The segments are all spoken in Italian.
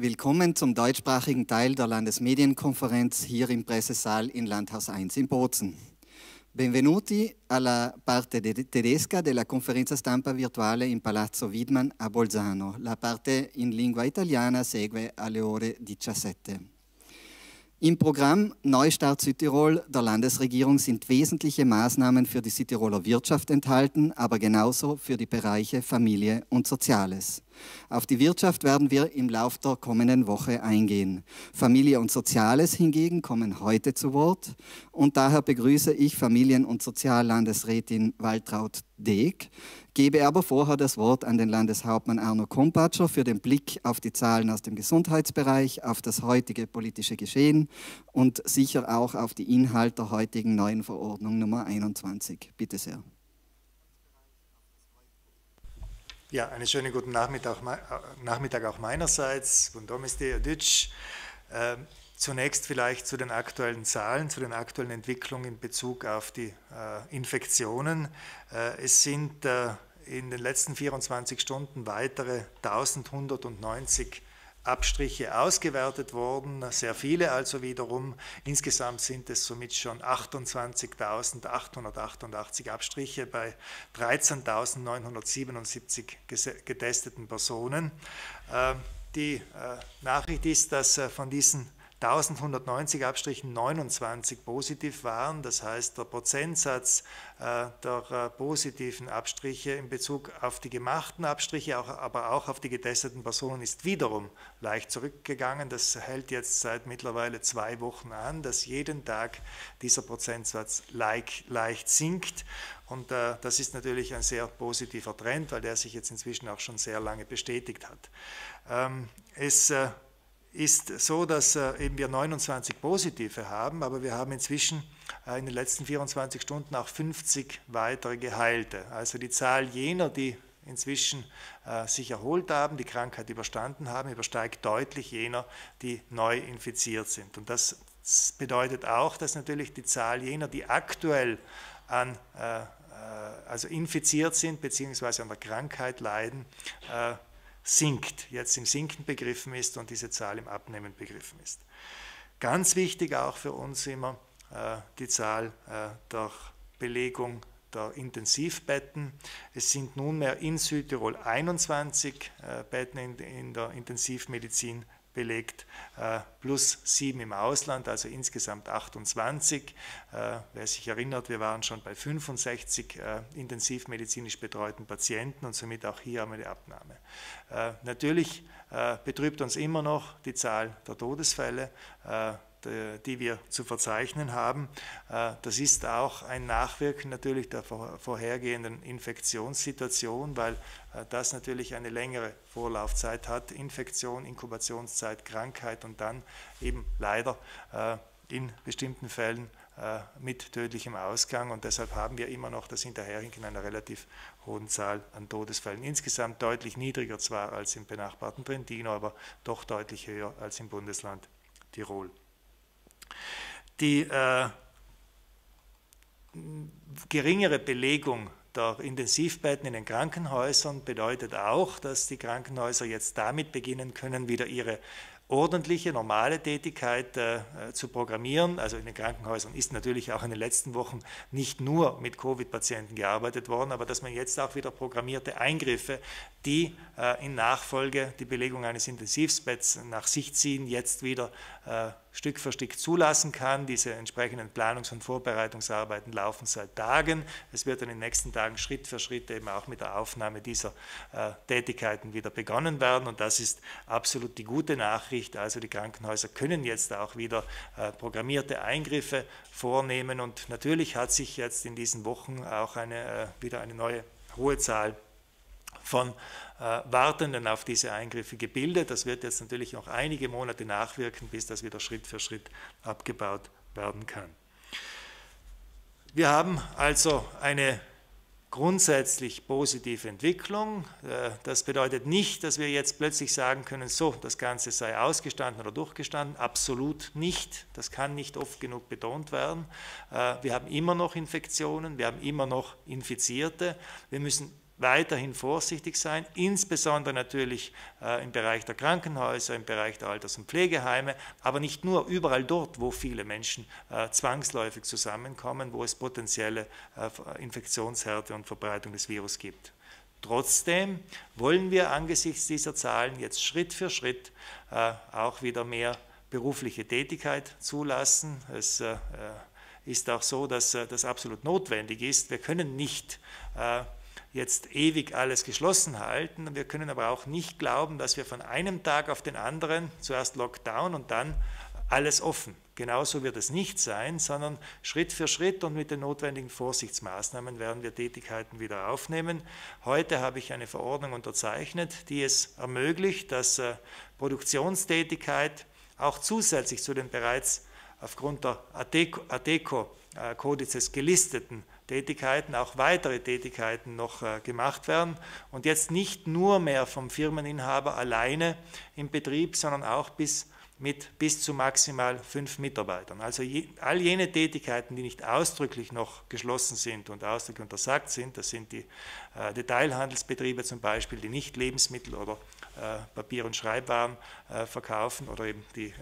Willkommen zum deutschsprachigen Teil der Landesmedienkonferenz hier im Pressesaal in Landhaus 1 in Bozen. Benvenuti alla parte tedesca della conferenza stampa virtuale in Palazzo Widman a Bolzano. La parte in lingua italiana segue alle ore 17. Im Programm Neustart Südtirol der Landesregierung sind wesentliche Maßnahmen für die Südtiroler Wirtschaft enthalten, aber genauso für die Bereiche Familie und Soziales. Auf die Wirtschaft werden wir im Lauf der kommenden Woche eingehen. Familie und Soziales hingegen kommen heute zu Wort und daher begrüße ich Familien- und Soziallandesrätin Waltraud Deeg gebe aber vorher das Wort an den Landeshauptmann Arno Kompatscher für den Blick auf die Zahlen aus dem Gesundheitsbereich, auf das heutige politische Geschehen und sicher auch auf die Inhalte der heutigen neuen Verordnung Nummer 21. Bitte sehr. Ja, einen schönen guten Nachmittag, äh, Nachmittag auch meinerseits. Bun Domestir Deutsch. Ähm, zunächst vielleicht zu den aktuellen Zahlen, zu den aktuellen Entwicklungen in Bezug auf die äh, Infektionen. Äh, es sind äh, in den letzten 24 Stunden weitere 1190 Abstriche ausgewertet worden, sehr viele also wiederum. Insgesamt sind es somit schon 28.888 Abstriche bei 13.977 getesteten Personen. Ähm, die äh, Nachricht ist, dass äh, von diesen 1190 Abstrichen 29 positiv waren. Das heißt, der Prozentsatz äh, der äh, positiven Abstriche in Bezug auf die gemachten Abstriche, aber auch auf die getesteten Personen ist wiederum leicht zurückgegangen. Das hält jetzt seit mittlerweile zwei Wochen an, dass jeden Tag dieser Prozentsatz leicht sinkt. Und äh, das ist natürlich ein sehr positiver Trend, weil der sich jetzt inzwischen auch schon sehr lange bestätigt hat. Ähm, es äh, ist so, dass äh, eben wir 29 positive haben, aber wir haben inzwischen äh, in den letzten 24 Stunden auch 50 weitere Geheilte. Also die Zahl jener, die inzwischen äh, sich erholt haben, die Krankheit überstanden haben, übersteigt deutlich jener, die neu infiziert sind. Und das bedeutet auch, dass natürlich die Zahl jener, die aktuell an, also infiziert sind bzw. an der Krankheit leiden, sinkt, jetzt im Sinken begriffen ist und diese Zahl im Abnehmen begriffen ist. Ganz wichtig auch für uns immer äh, die Zahl äh, der Belegung der Intensivbetten. Es sind nunmehr in Südtirol 21 äh, Betten in, in der Intensivmedizin belegt, äh, plus sieben im Ausland, also insgesamt 28. Äh, wer sich erinnert, wir waren schon bei 65 äh, intensivmedizinisch betreuten Patienten und somit auch hier haben wir die Abnahme. Natürlich betrübt uns immer noch die Zahl der Todesfälle. Äh, die wir zu verzeichnen haben. Äh, das ist auch ein Nachwirken natürlich der vorhergehenden Infektionssituation, weil äh, das natürlich eine längere Vorlaufzeit hat. Infektion, Inkubationszeit, Krankheit und dann eben leider in bestimmten Fällen mit tödlichem Ausgang. Und deshalb haben wir immer noch das Hinterherhinken einer relativ hohen Zahl an Todesfällen. Insgesamt deutlich niedriger zwar als im benachbarten Trentino, aber doch deutlich höher als im Bundesland Tirol. Die äh, geringere Belegung der Intensivbetten in den Krankenhäusern bedeutet auch, dass die Krankenhäuser jetzt damit beginnen können, wieder ihre ordentliche, normale Tätigkeit äh, zu programmieren. Also in den Krankenhäusern ist natürlich auch in den letzten Wochen nicht nur mit Covid-Patienten gearbeitet worden, aber dass man jetzt auch wieder programmierte Eingriffe, die äh, in Nachfolge die Belegung eines Intensivbetts nach sich ziehen, jetzt wieder äh, Stück für Stück zulassen kann. Diese entsprechenden Planungs- und Vorbereitungsarbeiten laufen seit Tagen. Es wird in den nächsten Tagen Schritt für Schritt eben auch mit der Aufnahme dieser äh, Tätigkeiten wieder begonnen werden. Und das ist absolut die gute Nachricht. Also die Krankenhäuser können jetzt auch wieder programmierte Eingriffe vornehmen. Und natürlich hat sich jetzt in diesen Wochen auch eine, wieder eine neue hohe Zahl von äh, Wartenden auf diese Eingriffe gebildet. Das wird jetzt natürlich noch einige Monate nachwirken, bis das wieder Schritt für Schritt abgebaut werden kann. Wir haben also eine grundsätzlich positive Entwicklung. Äh, das bedeutet nicht, dass wir jetzt plötzlich sagen können, so, das Ganze sei ausgestanden oder durchgestanden. Absolut nicht. Das kann nicht oft genug betont werden. Äh, wir haben immer noch Infektionen, wir haben immer noch Infizierte. Wir müssen weiterhin vorsichtig sein, insbesondere natürlich äh, im Bereich der Krankenhäuser, im Bereich der Alters- und Pflegeheime, aber nicht nur, überall dort, wo viele Menschen äh, zwangsläufig zusammenkommen, wo es potenzielle äh, Infektionshärte und Verbreitung des Virus gibt. Trotzdem wollen wir angesichts dieser Zahlen jetzt Schritt für Schritt äh, auch wieder mehr berufliche Tätigkeit zulassen. Es äh, äh, ist auch so, dass das absolut notwendig ist. Wir können nicht jetzt ewig alles geschlossen halten. Wir können aber auch nicht glauben, dass wir von einem Tag auf den anderen zuerst Lockdown und dann alles offen. Genauso wird es nicht sein, sondern Schritt für Schritt und mit den notwendigen Vorsichtsmaßnahmen werden wir Tätigkeiten wieder aufnehmen. Heute habe ich eine Verordnung unterzeichnet, die es ermöglicht, dass äh, Produktionstätigkeit auch zusätzlich zu den bereits aufgrund der ATECO-Kodizes äh, gelisteten Tätigkeiten, auch weitere Tätigkeiten noch äh, gemacht werden und jetzt nicht nur mehr vom Firmeninhaber alleine im Betrieb, sondern auch bis mit bis zu maximal fünf Mitarbeitern. Also je, all jene Tätigkeiten, die nicht ausdrücklich noch geschlossen sind und ausdrücklich untersagt sind, das sind die äh, Detailhandelsbetriebe zum Beispiel, die nicht Lebensmittel oder äh, Papier- und Schreibwaren äh, verkaufen oder eben die, äh,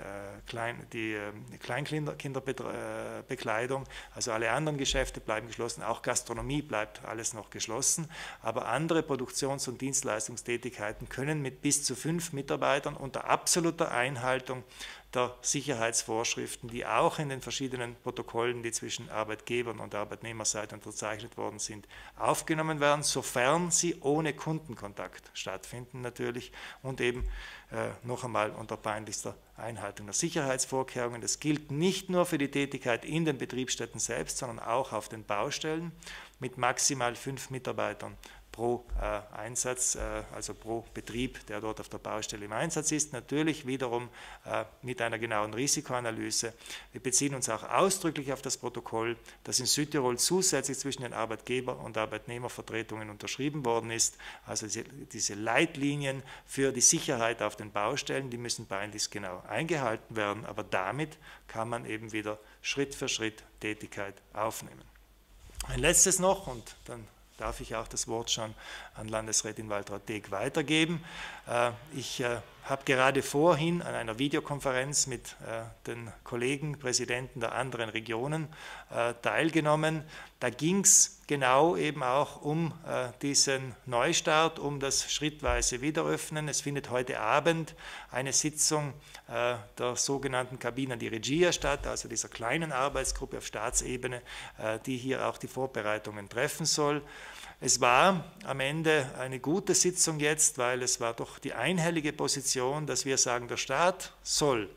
Klein, die ähm, Kleinkinderbekleidung. Also alle anderen Geschäfte bleiben geschlossen, auch Gastronomie bleibt alles noch geschlossen. Aber andere Produktions- und Dienstleistungstätigkeiten können mit bis zu fünf Mitarbeitern unter absoluter Einhaltung der Sicherheitsvorschriften, die auch in den verschiedenen Protokollen, die zwischen Arbeitgebern und Arbeitnehmerseite unterzeichnet worden sind, aufgenommen werden, sofern sie ohne Kundenkontakt stattfinden natürlich und eben äh, noch einmal unter peinlichster Einhaltung der Sicherheitsvorkehrungen. Das gilt nicht nur für die Tätigkeit in den Betriebsstätten selbst, sondern auch auf den Baustellen mit maximal fünf Mitarbeitern pro äh, Einsatz, äh, also pro Betrieb, der dort auf der Baustelle im Einsatz ist. Natürlich wiederum äh, mit einer genauen Risikoanalyse. Wir beziehen uns auch ausdrücklich auf das Protokoll, das in Südtirol zusätzlich zwischen den Arbeitgeber- und Arbeitnehmervertretungen unterschrieben worden ist. Also diese, diese Leitlinien für die Sicherheit auf den Baustellen, die müssen beides genau eingehalten werden, aber damit kann man eben wieder Schritt für Schritt Tätigkeit aufnehmen. Ein letztes noch und dann darf ich auch das Wort schon an Landesrätin Waltraud-Deg weitergeben. Äh, ich äh, habe gerade vorhin an einer Videokonferenz mit äh, den Kollegen, Präsidenten der anderen Regionen äh, teilgenommen. Da ging es genau eben auch um äh, diesen Neustart, um das schrittweise Wiederöffnen. Es findet heute Abend eine Sitzung äh, der sogenannten Cabina di Regia statt, also dieser kleinen Arbeitsgruppe auf Staatsebene, äh, die hier auch die Vorbereitungen treffen soll. Es war am Ende eine gute Sitzung jetzt, weil es war doch die einhellige Position, dass wir sagen, der Staat soll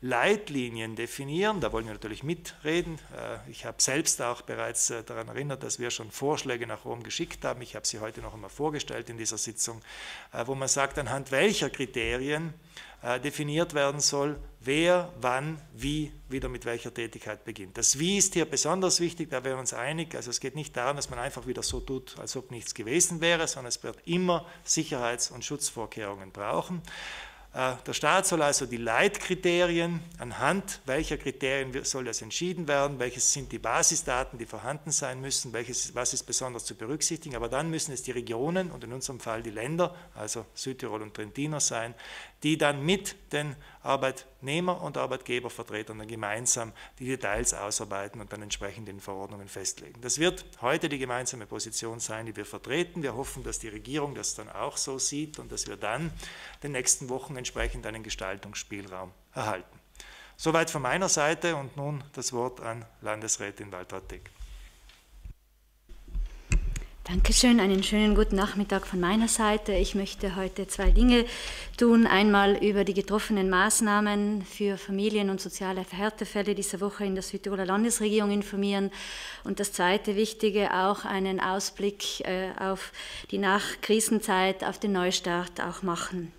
Leitlinien definieren. Da wollen wir natürlich mitreden. Äh, ich habe selbst auch bereits äh, daran erinnert, dass wir schon Vorschläge nach Rom geschickt haben. Ich habe sie heute noch einmal vorgestellt in dieser Sitzung, äh, wo man sagt, anhand welcher Kriterien äh, definiert werden soll, wer, wann, wie wieder mit welcher Tätigkeit beginnt. Das Wie ist hier besonders wichtig, da wären wir uns einig. Also es geht nicht darum, dass man einfach wieder so tut, als ob nichts gewesen wäre, sondern es wird immer Sicherheits- und Schutzvorkehrungen brauchen. Äh, der Staat soll also die Leitkriterien, anhand welcher Kriterien soll das entschieden werden, welches sind die Basisdaten, die vorhanden sein müssen, welches, was ist besonders zu berücksichtigen, aber dann müssen es die Regionen und in unserem Fall die Länder, also Südtirol und Trentino sein, die dann mit den Arbeitnehmer- und Arbeitgebervertretern gemeinsam die Details ausarbeiten und dann entsprechend in Verordnungen festlegen. Das wird heute die gemeinsame Position sein, die wir vertreten. Wir hoffen, dass die Regierung das dann auch so sieht und dass wir dann in den nächsten Wochen entsprechend einen Gestaltungsspielraum erhalten. Soweit von meiner Seite und nun das Wort an Landesrätin Walter Dick. Dankeschön, einen schönen guten Nachmittag von meiner Seite. Ich möchte heute zwei Dinge tun. Einmal über die getroffenen Maßnahmen für Familien und soziale Härtefälle dieser Woche in der Südtiroler Landesregierung informieren. Und das zweite Wichtige auch einen Ausblick äh, auf die Nachkrisenzeit, auf den Neustart auch machen.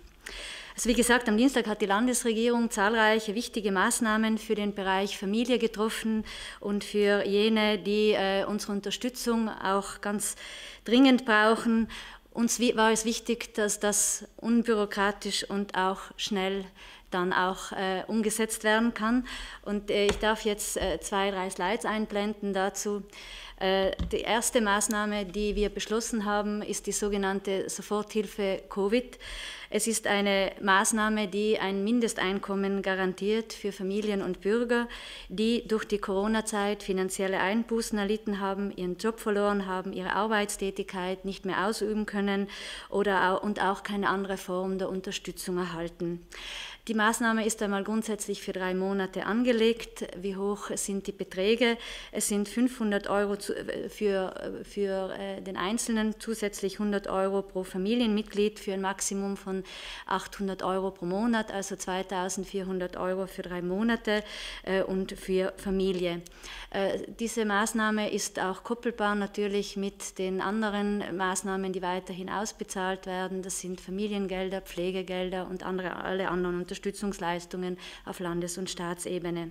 Also wie gesagt, am Dienstag hat die Landesregierung zahlreiche wichtige Maßnahmen für den Bereich Familie getroffen und für jene, die äh, unsere Unterstützung auch ganz dringend brauchen. Uns war es wichtig, dass das unbürokratisch und auch schnell dann auch äh, umgesetzt werden kann. Und äh, ich darf jetzt äh, zwei, drei Slides einblenden dazu. Äh, die erste Maßnahme, die wir beschlossen haben, ist die sogenannte Soforthilfe Covid. Es ist eine Maßnahme, die ein Mindesteinkommen garantiert für Familien und Bürger, die durch die Corona-Zeit finanzielle Einbußen erlitten haben, ihren Job verloren haben, ihre Arbeitstätigkeit nicht mehr ausüben können oder auch, und auch keine andere Form der Unterstützung erhalten. Die Maßnahme ist einmal grundsätzlich für drei Monate angelegt. Wie hoch sind die Beträge? Es sind 500 Euro äh, für, äh, für äh, den Einzelnen, zusätzlich 100 Euro pro Familienmitglied für ein Maximum von 800 Euro pro Monat, also 2400 Euro für drei Monate und für Familie. Diese Maßnahme ist auch koppelbar natürlich mit den anderen Maßnahmen, die weiterhin ausbezahlt werden. Das sind Familiengelder, Pflegegelder und andere, alle anderen Unterstützungsleistungen auf Landes- und Staatsebene.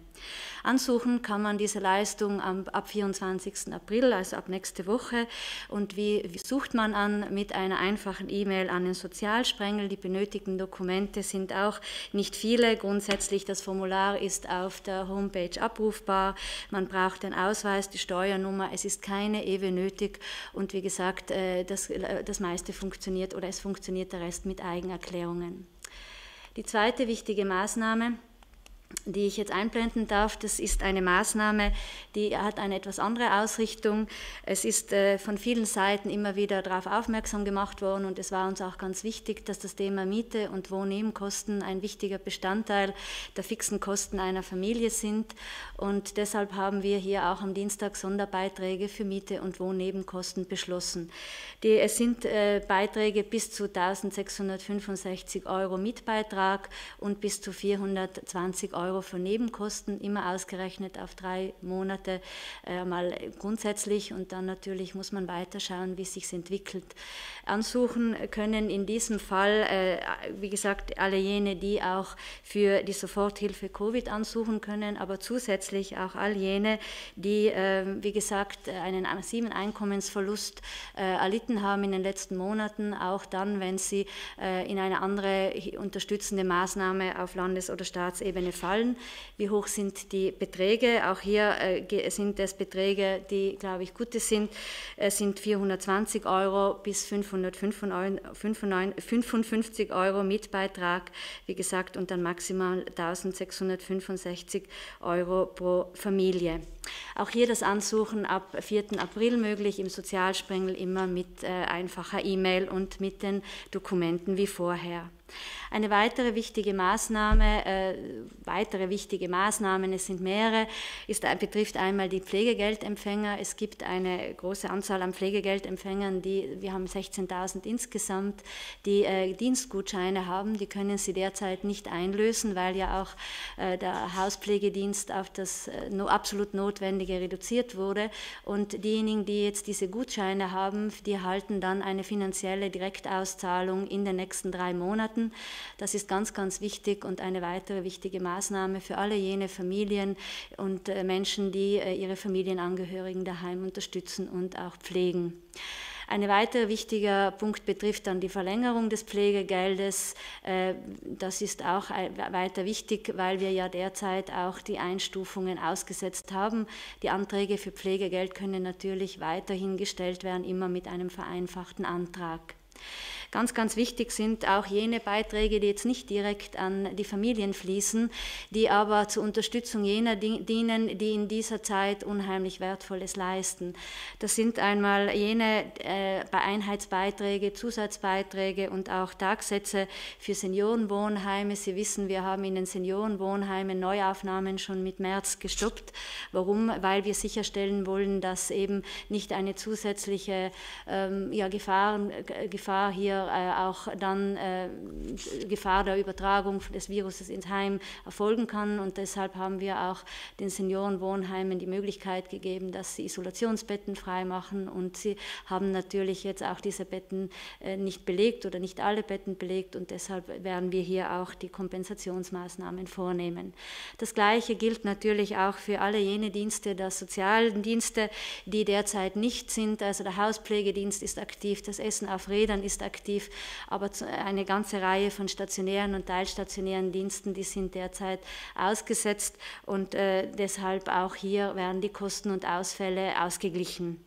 Ansuchen kann man diese Leistung ab 24. April, also ab nächste Woche. Und wie, wie sucht man an? Mit einer einfachen E-Mail an den Sozialsprengel. Die benötigten Dokumente sind auch nicht viele. Grundsätzlich das Formular ist auf der Homepage abrufbar. Man braucht den Ausweis, die Steuernummer. Es ist keine EWE nötig. Und wie gesagt, äh, das, äh, das meiste funktioniert oder es funktioniert der Rest mit Eigenerklärungen. Die zweite wichtige Maßnahme die ich jetzt einblenden darf. Das ist eine Maßnahme, die hat eine etwas andere Ausrichtung. Es ist äh, von vielen Seiten immer wieder darauf aufmerksam gemacht worden und es war uns auch ganz wichtig, dass das Thema Miete und Wohnnebenkosten ein wichtiger Bestandteil der fixen Kosten einer Familie sind. Und deshalb haben wir hier auch am Dienstag Sonderbeiträge für Miete und Wohnnebenkosten beschlossen. Die, es sind äh, Beiträge bis zu 1665 Euro Mietbeitrag und bis zu 420 Euro. Euro von Nebenkosten, immer ausgerechnet auf drei Monate, äh, mal grundsätzlich und dann natürlich muss man weiterschauen, wie es sich entwickelt. Ansuchen können in diesem Fall, äh, wie gesagt, alle jene, die auch für die Soforthilfe Covid ansuchen können, aber zusätzlich auch all jene, die, äh, wie gesagt, einen massiven Einkommensverlust äh, erlitten haben in den letzten Monaten, auch dann, wenn sie äh, in eine andere unterstützende Maßnahme auf Landes- oder Staatsebene fallen Zahlen, wie hoch sind die Beträge. Auch hier äh, sind es Beträge, die, glaube ich, gute sind. Es sind 420 Euro bis 555 Euro mit Beitrag, wie gesagt, und dann maximal 1665 Euro pro Familie. Auch hier das Ansuchen ab 4. April möglich im Sozialsprengel immer mit äh, einfacher E-Mail und mit den Dokumenten wie vorher. Eine weitere wichtige Maßnahme, äh, weitere wichtige Maßnahmen, es sind mehrere, ist, äh, betrifft einmal die Pflegegeldempfänger. Es gibt eine große Anzahl an Pflegegeldempfängern, die, wir haben 16.000 insgesamt, die äh, Dienstgutscheine haben. Die können sie derzeit nicht einlösen, weil ja auch äh, der Hauspflegedienst auf das äh, no, absolut Notwendige reduziert wurde. Und diejenigen, die jetzt diese Gutscheine haben, die erhalten dann eine finanzielle Direktauszahlung in den nächsten drei Monaten halten. Das ist ganz, ganz wichtig und eine weitere wichtige Maßnahme für alle jene Familien und äh, Menschen, die äh, ihre Familienangehörigen daheim unterstützen und auch pflegen. Ein weiterer wichtiger Punkt betrifft dann die Verlängerung des Pflegegeldes. Äh, das ist auch weiter wichtig, weil wir ja derzeit auch die Einstufungen ausgesetzt haben. Die Anträge für Pflegegeld können natürlich weiterhin gestellt werden, immer mit einem vereinfachten Antrag. Ganz, ganz wichtig sind auch jene Beiträge, die jetzt nicht direkt an die Familien fließen, die aber zur Unterstützung jener dienen, die in dieser Zeit unheimlich Wertvolles leisten. Das sind einmal jene äh, Einheitsbeiträge, Zusatzbeiträge und auch Tagsätze für Seniorenwohnheime. Sie wissen, wir haben in den Seniorenwohnheimen Neuaufnahmen schon mit März gestoppt. Warum? Weil wir sicherstellen wollen, dass eben nicht eine zusätzliche ähm, ja, Gefahren, Gefahr hier oder äh, auch dann äh, Gefahr der Übertragung des Viruses ins Heim erfolgen kann. Und deshalb haben wir auch den Seniorenwohnheimen die Möglichkeit gegeben, dass sie Isolationsbetten freimachen. Und sie haben natürlich jetzt auch diese Betten äh, nicht belegt oder nicht alle Betten belegt. Und deshalb werden wir hier auch die Kompensationsmaßnahmen vornehmen. Das Gleiche gilt natürlich auch für alle jene Dienste der sozialen Dienste, die derzeit nicht sind. Also der Hauspflegedienst ist aktiv, das Essen auf Rädern ist aktiv effektiv, aber eine ganze Reihe von stationären und teilstationären Diensten, die sind derzeit ausgesetzt und äh, deshalb auch hier werden die Kosten und Ausfälle ausgeglichen.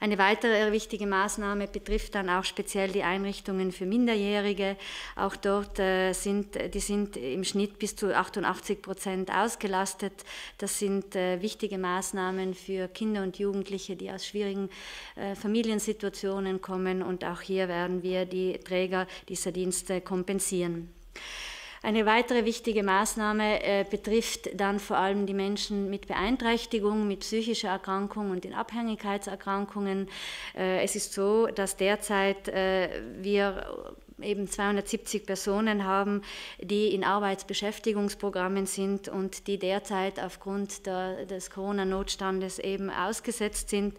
Eine weitere wichtige Maßnahme betrifft dann auch speziell die Einrichtungen für Minderjährige. Auch dort äh, sind die sind im Schnitt bis zu 88 Prozent ausgelastet. Das sind äh, wichtige Maßnahmen für Kinder und Jugendliche, die aus schwierigen äh, Familiensituationen kommen. Und auch hier werden wir die Träger dieser Dienste kompensieren. Eine weitere wichtige Maßnahme äh, betrifft dann vor allem die Menschen mit Beeinträchtigung, mit psychischer Erkrankung und in Abhängigkeitserkrankungen. Äh, es ist so, dass derzeit äh, wir eben 270 Personen haben, die in Arbeitsbeschäftigungsprogrammen sind und die derzeit aufgrund der, des Corona-Notstandes eben ausgesetzt sind.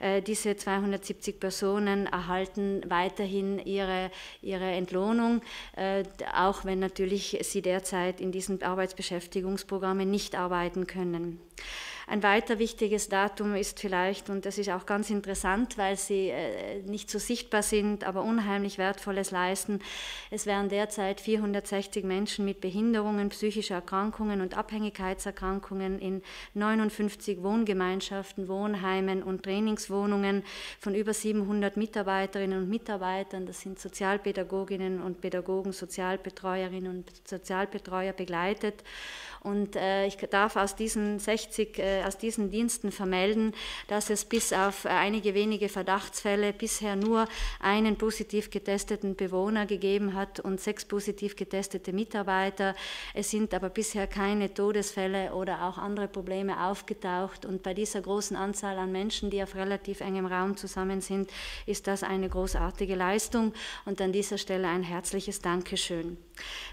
Äh, diese 270 Personen erhalten weiterhin ihre, ihre Entlohnung, äh, auch wenn natürlich sie derzeit in diesen Arbeitsbeschäftigungsprogrammen nicht arbeiten können. Ein weiter wichtiges Datum ist vielleicht, und das ist auch ganz interessant, weil sie äh, nicht so sichtbar sind, aber unheimlich wertvolles leisten. Es werden derzeit 460 Menschen mit Behinderungen, psychischer Erkrankungen und Abhängigkeitserkrankungen in 59 Wohngemeinschaften, Wohnheimen und Trainingswohnungen von über 700 Mitarbeiterinnen und Mitarbeitern, das sind Sozialpädagoginnen und Pädagogen, Sozialbetreuerinnen und Sozialbetreuer begleitet und äh, ich darf aus diesen 60, äh, aus diesen Diensten vermelden, dass es bis auf einige wenige Verdachtsfälle bisher nur einen positiv getesteten Bewohner gegeben hat und sechs positiv getestete Mitarbeiter. Es sind aber bisher keine Todesfälle oder auch andere Probleme aufgetaucht. Und bei dieser großen Anzahl an Menschen, die auf relativ engem Raum zusammen sind, ist das eine großartige Leistung. Und an dieser Stelle ein herzliches Dankeschön.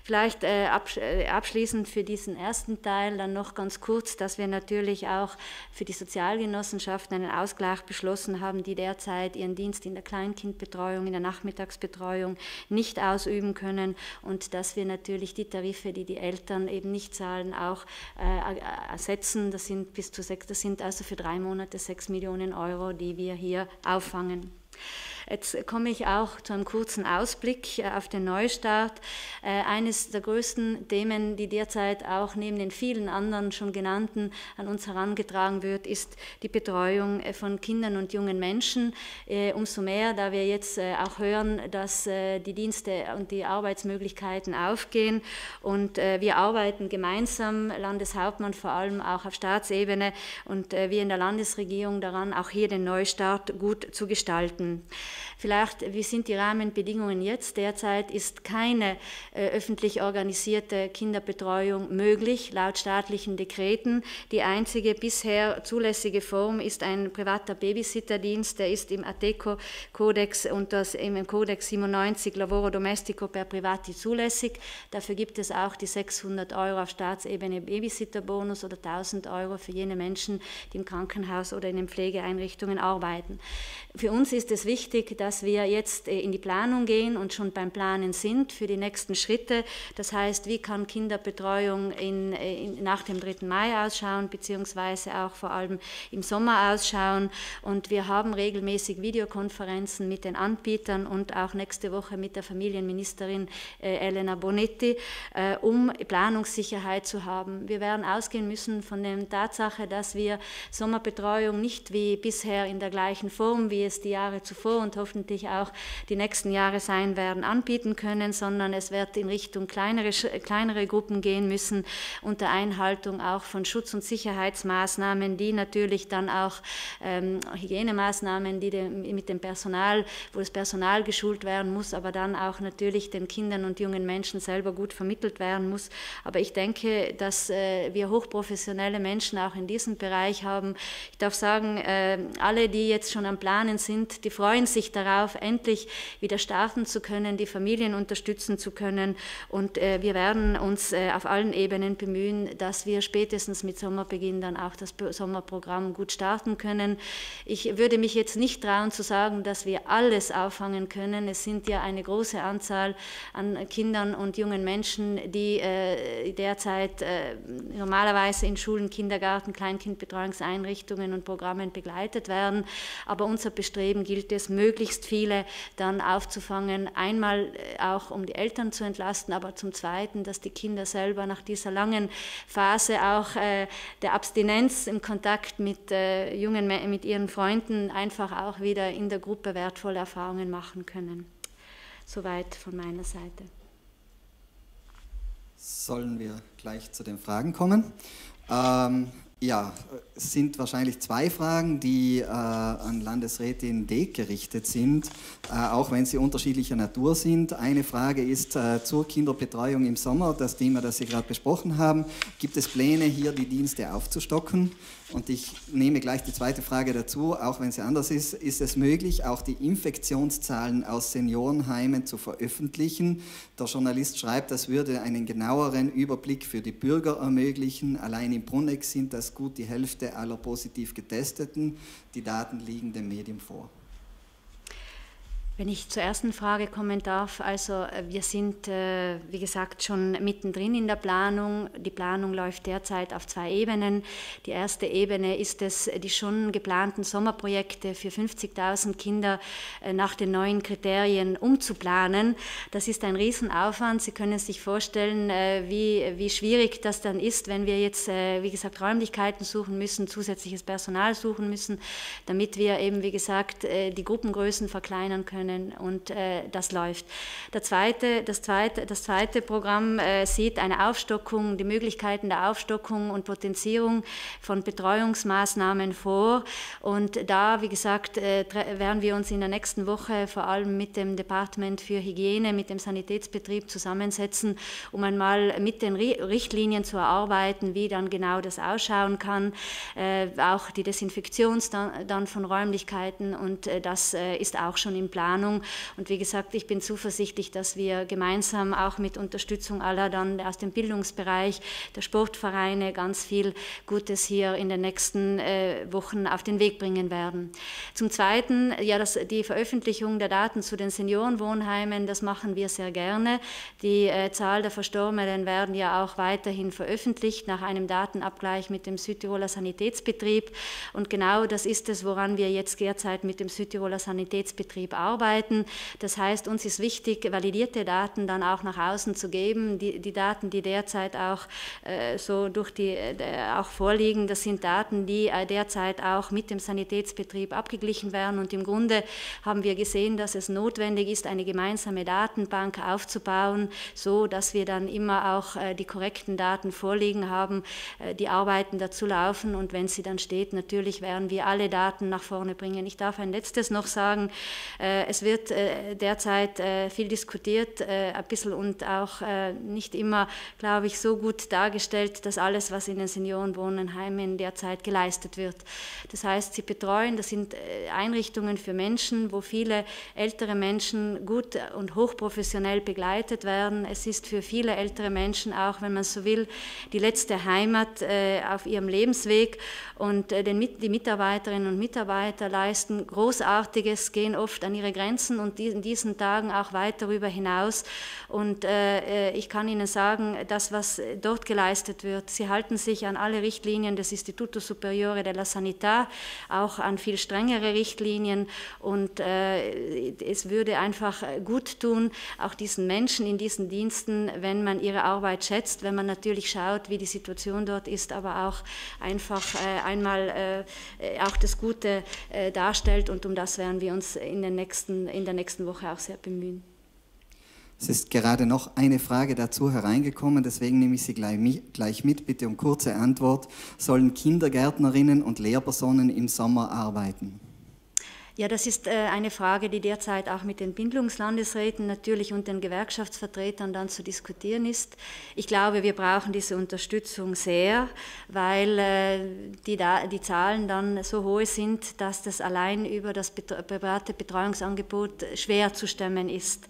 Vielleicht äh, absch äh, abschließend für diesen ersten Teil dann noch ganz kurz, dass wir natürlich auch für die Sozialgenossenschaften einen Ausgleich beschlossen haben, die derzeit ihren Dienst in der Kleinkindbetreuung, in der Nachmittagsbetreuung nicht ausüben können und dass wir natürlich die Tarife, die die Eltern eben nicht zahlen, auch äh, ersetzen. Das sind bis zu sechs, das sind also für drei Monate sechs Millionen Euro, die wir hier auffangen. Jetzt komme ich auch zu einem kurzen Ausblick äh, auf den Neustart. Äh, eines der größten Themen, die derzeit auch neben den vielen anderen schon genannten an uns herangetragen wird, ist die Betreuung äh, von Kindern und jungen Menschen. Umso mehr, da wir jetzt auch hören, dass die Dienste und die Arbeitsmöglichkeiten aufgehen. Und wir arbeiten gemeinsam, Landeshauptmann vor allem auch auf Staatsebene und wir in der Landesregierung daran, auch hier den Neustart gut zu gestalten. Vielleicht, wie sind die Rahmenbedingungen jetzt? Derzeit ist keine äh, öffentlich organisierte Kinderbetreuung möglich, laut staatlichen Dekreten. Die einzige bisher zulässige Form ist ein privater Babysitterdienst, der ist im ATECO-Kodex und das, im Kodex 97 Lavoro Domestico per Privati zulässig. Dafür gibt es auch die 600 Euro auf Staatsebene Babysitterbonus oder 1000 Euro für jene Menschen, die im Krankenhaus oder in den Pflegeeinrichtungen arbeiten. Für uns ist es wichtig, wichtig, dass wir jetzt äh, in die Planung gehen und schon beim Planen sind für die nächsten Schritte. Das heißt, wie kann Kinderbetreuung in, äh, in, nach dem 3. Mai ausschauen, beziehungsweise auch vor allem im Sommer ausschauen. Und wir haben regelmäßig Videokonferenzen mit den Anbietern und auch nächste Woche mit der Familienministerin äh, Elena Bonetti, um Planungssicherheit zu haben. Wir werden ausgehen müssen von der Tatsache, dass wir Sommerbetreuung nicht wie bisher in der gleichen Form, wie es die Jahre zuvor und und hoffentlich auch die nächsten Jahre sein werden, anbieten können, sondern es wird in Richtung kleinere, kleinere Gruppen gehen müssen, unter Einhaltung auch von Schutz- und Sicherheitsmaßnahmen, die natürlich dann auch ähm, Hygienemaßnahmen, die dem, mit dem Personal, wo das Personal geschult werden muss, aber dann auch natürlich den Kindern und jungen Menschen selber gut vermittelt werden muss. Aber ich denke, dass äh, wir hochprofessionelle Menschen auch in diesem Bereich haben. Ich darf sagen, äh, alle, die jetzt schon am Planen sind, die freuen sich sich darauf, endlich wieder starten zu können, die Familien unterstützen zu können. Und äh, wir werden uns äh, auf allen Ebenen bemühen, dass wir spätestens mit Sommerbeginn dann auch das Sommerprogramm gut starten können. Ich würde mich jetzt nicht trauen zu sagen, dass wir alles auffangen können. Es sind ja eine große Anzahl an Kindern und jungen Menschen, die äh, derzeit äh, normalerweise in Schulen, Kindergarten, Kleinkindbetreuungseinrichtungen und Programmen begleitet werden. Aber unser Bestreben gilt es, möglichst möglichst viele dann aufzufangen. Einmal äh, auch, um die Eltern zu entlasten, aber zum Zweiten, dass die Kinder selber nach dieser langen Phase auch äh, der Abstinenz im Kontakt mit äh, jungen, mit ihren Freunden einfach auch wieder in der Gruppe wertvolle Erfahrungen machen können. Soweit von meiner Seite. Sollen wir gleich zu den Fragen kommen? Ähm ja, es sind wahrscheinlich zwei Fragen, die äh, an Landesrätin Deeg gerichtet sind, äh, auch wenn sie unterschiedlicher Natur sind. Eine Frage ist äh, zur Kinderbetreuung im Sommer, das Thema, das Sie gerade besprochen haben. Gibt es Pläne, hier die Dienste aufzustocken? Und ich nehme gleich die zweite Frage dazu, auch wenn sie anders ist. Ist es möglich, auch die Infektionszahlen aus Seniorenheimen zu veröffentlichen? Der Journalist schreibt, das würde einen genaueren Überblick für die Bürger ermöglichen. Allein in Bruneck sind das gut die Hälfte aller positiv Getesteten. Die Daten liegen dem Medium vor. Wenn ich zur ersten Frage kommen darf, also äh, wir sind, äh, wie gesagt, schon mittendrin in der Planung. Die Planung läuft derzeit auf zwei Ebenen. Die erste Ebene ist es, die schon geplanten Sommerprojekte für 50.000 Kinder äh, nach den neuen Kriterien umzuplanen. Das ist ein Riesenaufwand. Sie können sich vorstellen, wie, wie schwierig das dann ist, wenn wir jetzt, wie gesagt, Räumlichkeiten suchen müssen, zusätzliches Personal suchen müssen, damit wir eben, wie gesagt, die Gruppengrößen verkleinern können können und äh, das läuft. Der zweite, das, zweite, das zweite Programm äh, sieht eine Aufstockung, die Möglichkeiten der Aufstockung und Potenzierung von Betreuungsmaßnahmen vor und da, wie gesagt, äh, werden wir uns in der nächsten Woche vor allem mit dem Department für Hygiene, mit dem Sanitätsbetrieb zusammensetzen, um einmal mit den Richtlinien zu erarbeiten, wie dann genau das ausschauen kann, äh, auch die Desinfektion dann von Räumlichkeiten und äh, das äh, ist auch schon im Plan Planung. Und wie gesagt, ich bin zuversichtlich, dass wir gemeinsam auch mit Unterstützung aller dann aus dem Bildungsbereich, der Sportvereine ganz viel Gutes hier in den nächsten äh, Wochen auf den Weg bringen werden. Zum Zweiten, ja, das, die Veröffentlichung der Daten zu den Seniorenwohnheimen, das machen wir sehr gerne. Die äh, Zahl der Verstorbenen werden ja auch weiterhin veröffentlicht nach einem Datenabgleich mit dem Südtiroler Sanitätsbetrieb. Und genau das ist es, woran wir jetzt derzeit mit dem Südtiroler Sanitätsbetrieb arbeiten arbeiten. Das heißt, uns ist wichtig, validierte Daten dann auch nach außen zu geben. Die, die Daten, die derzeit auch äh, so durch die äh, auch vorliegen, das sind Daten, die äh, derzeit auch mit dem Sanitätsbetrieb abgeglichen werden. Und im Grunde haben wir gesehen, dass es notwendig ist, eine gemeinsame Datenbank aufzubauen, so dass wir dann immer auch äh, die korrekten Daten vorliegen haben, äh, die Arbeiten dazu laufen und wenn sie dann steht, natürlich werden wir alle Daten nach vorne bringen. Ich darf ein letztes noch sagen, äh, es wird äh, derzeit äh, viel diskutiert, äh, ein bisschen und auch nicht immer, glaube ich, so gut dargestellt, dass alles, was in den Seniorenwohnheimen derzeit geleistet wird. Das heißt, sie betreuen, das sind Einrichtungen für Menschen, wo viele ältere Menschen gut und hochprofessionell begleitet werden. Es ist für viele ältere Menschen auch, wenn man so will, die letzte Heimat auf ihrem Lebensweg und äh, den, die Mitarbeiterinnen und Mitarbeiter leisten Großartiges, gehen oft an ihre Grenzen und in diesen Tagen auch weit darüber hinaus. Und äh, äh, ich kann Ihnen sagen, das, was dort geleistet wird, sie halten sich an alle Richtlinien des Instituto Superiore della Sanità, auch an viel strengere Richtlinien. Und äh, es würde einfach gut tun, auch diesen Menschen in diesen Diensten, wenn man ihre Arbeit schätzt, wenn man natürlich schaut, wie die Situation dort ist, aber auch einfach äh, einmal äh, auch das Gute äh, darstellt. Und um das werden wir uns in, den nächsten, in der nächsten Woche auch sehr bemühen. Es ist gerade noch eine Frage dazu hereingekommen, deswegen nehme ich sie gleich mit. Bitte um kurze Antwort. Sollen Kindergärtnerinnen und Lehrpersonen im Sommer arbeiten? Ja, das ist äh, eine Frage, die derzeit auch mit den Bindungslandesräten natürlich und den Gewerkschaftsvertretern dann zu diskutieren ist. Ich glaube, wir brauchen diese Unterstützung sehr, weil äh, die, die Zahlen dann so hohe sind, dass das allein über das private Betreuungsangebot schwer zu stemmen ist.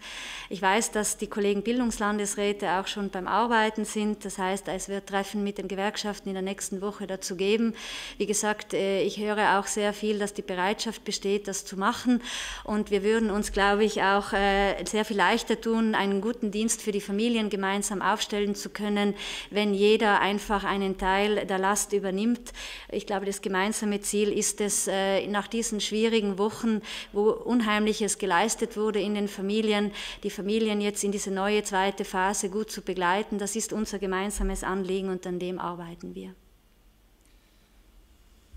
Ich weiß, dass die Kollegen Bildungslandesräte auch schon beim Arbeiten sind. Das heißt, es wird Treffen mit den Gewerkschaften in der nächsten Woche dazu geben. Wie gesagt, äh, ich höre auch sehr viel, dass die Bereitschaft besteht, das zu machen. Und wir würden uns, glaube ich, auch äh, sehr viel leichter tun, einen guten Dienst für die Familien gemeinsam aufstellen zu können, wenn jeder einfach einen Teil der Last übernimmt. Ich glaube, das gemeinsame Ziel ist es, äh, nach diesen schwierigen Wochen, wo Unheimliches geleistet wurde in den Familien, die Familien jetzt in diese neue zweite Phase gut zu begleiten. Das ist unser gemeinsames Anliegen und an dem arbeiten wir.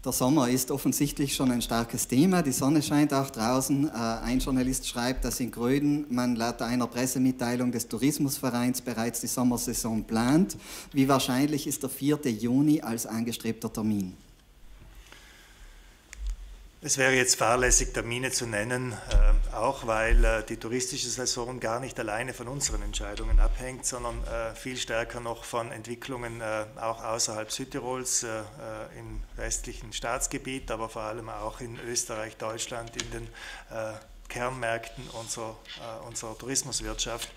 Der Sommer ist offensichtlich schon ein starkes Thema. Die Sonne scheint auch draußen. Äh, ein Journalist schreibt, dass in Gröden man laut einer Pressemitteilung des Tourismusvereins bereits die Sommersaison plant. Wie wahrscheinlich ist der 4. Juni als angestrebter Termin? Es wäre jetzt fahrlässig, Termine zu nennen, äh, auch weil äh, die touristische Saison gar nicht alleine von unseren Entscheidungen abhängt, sondern äh, viel stärker noch von Entwicklungen äh, auch außerhalb Südtirols, äh, äh, im westlichen Staatsgebiet, aber vor allem auch in Österreich, Deutschland, in den Kernmärkten unserer, äh, unserer Tourismuswirtschaft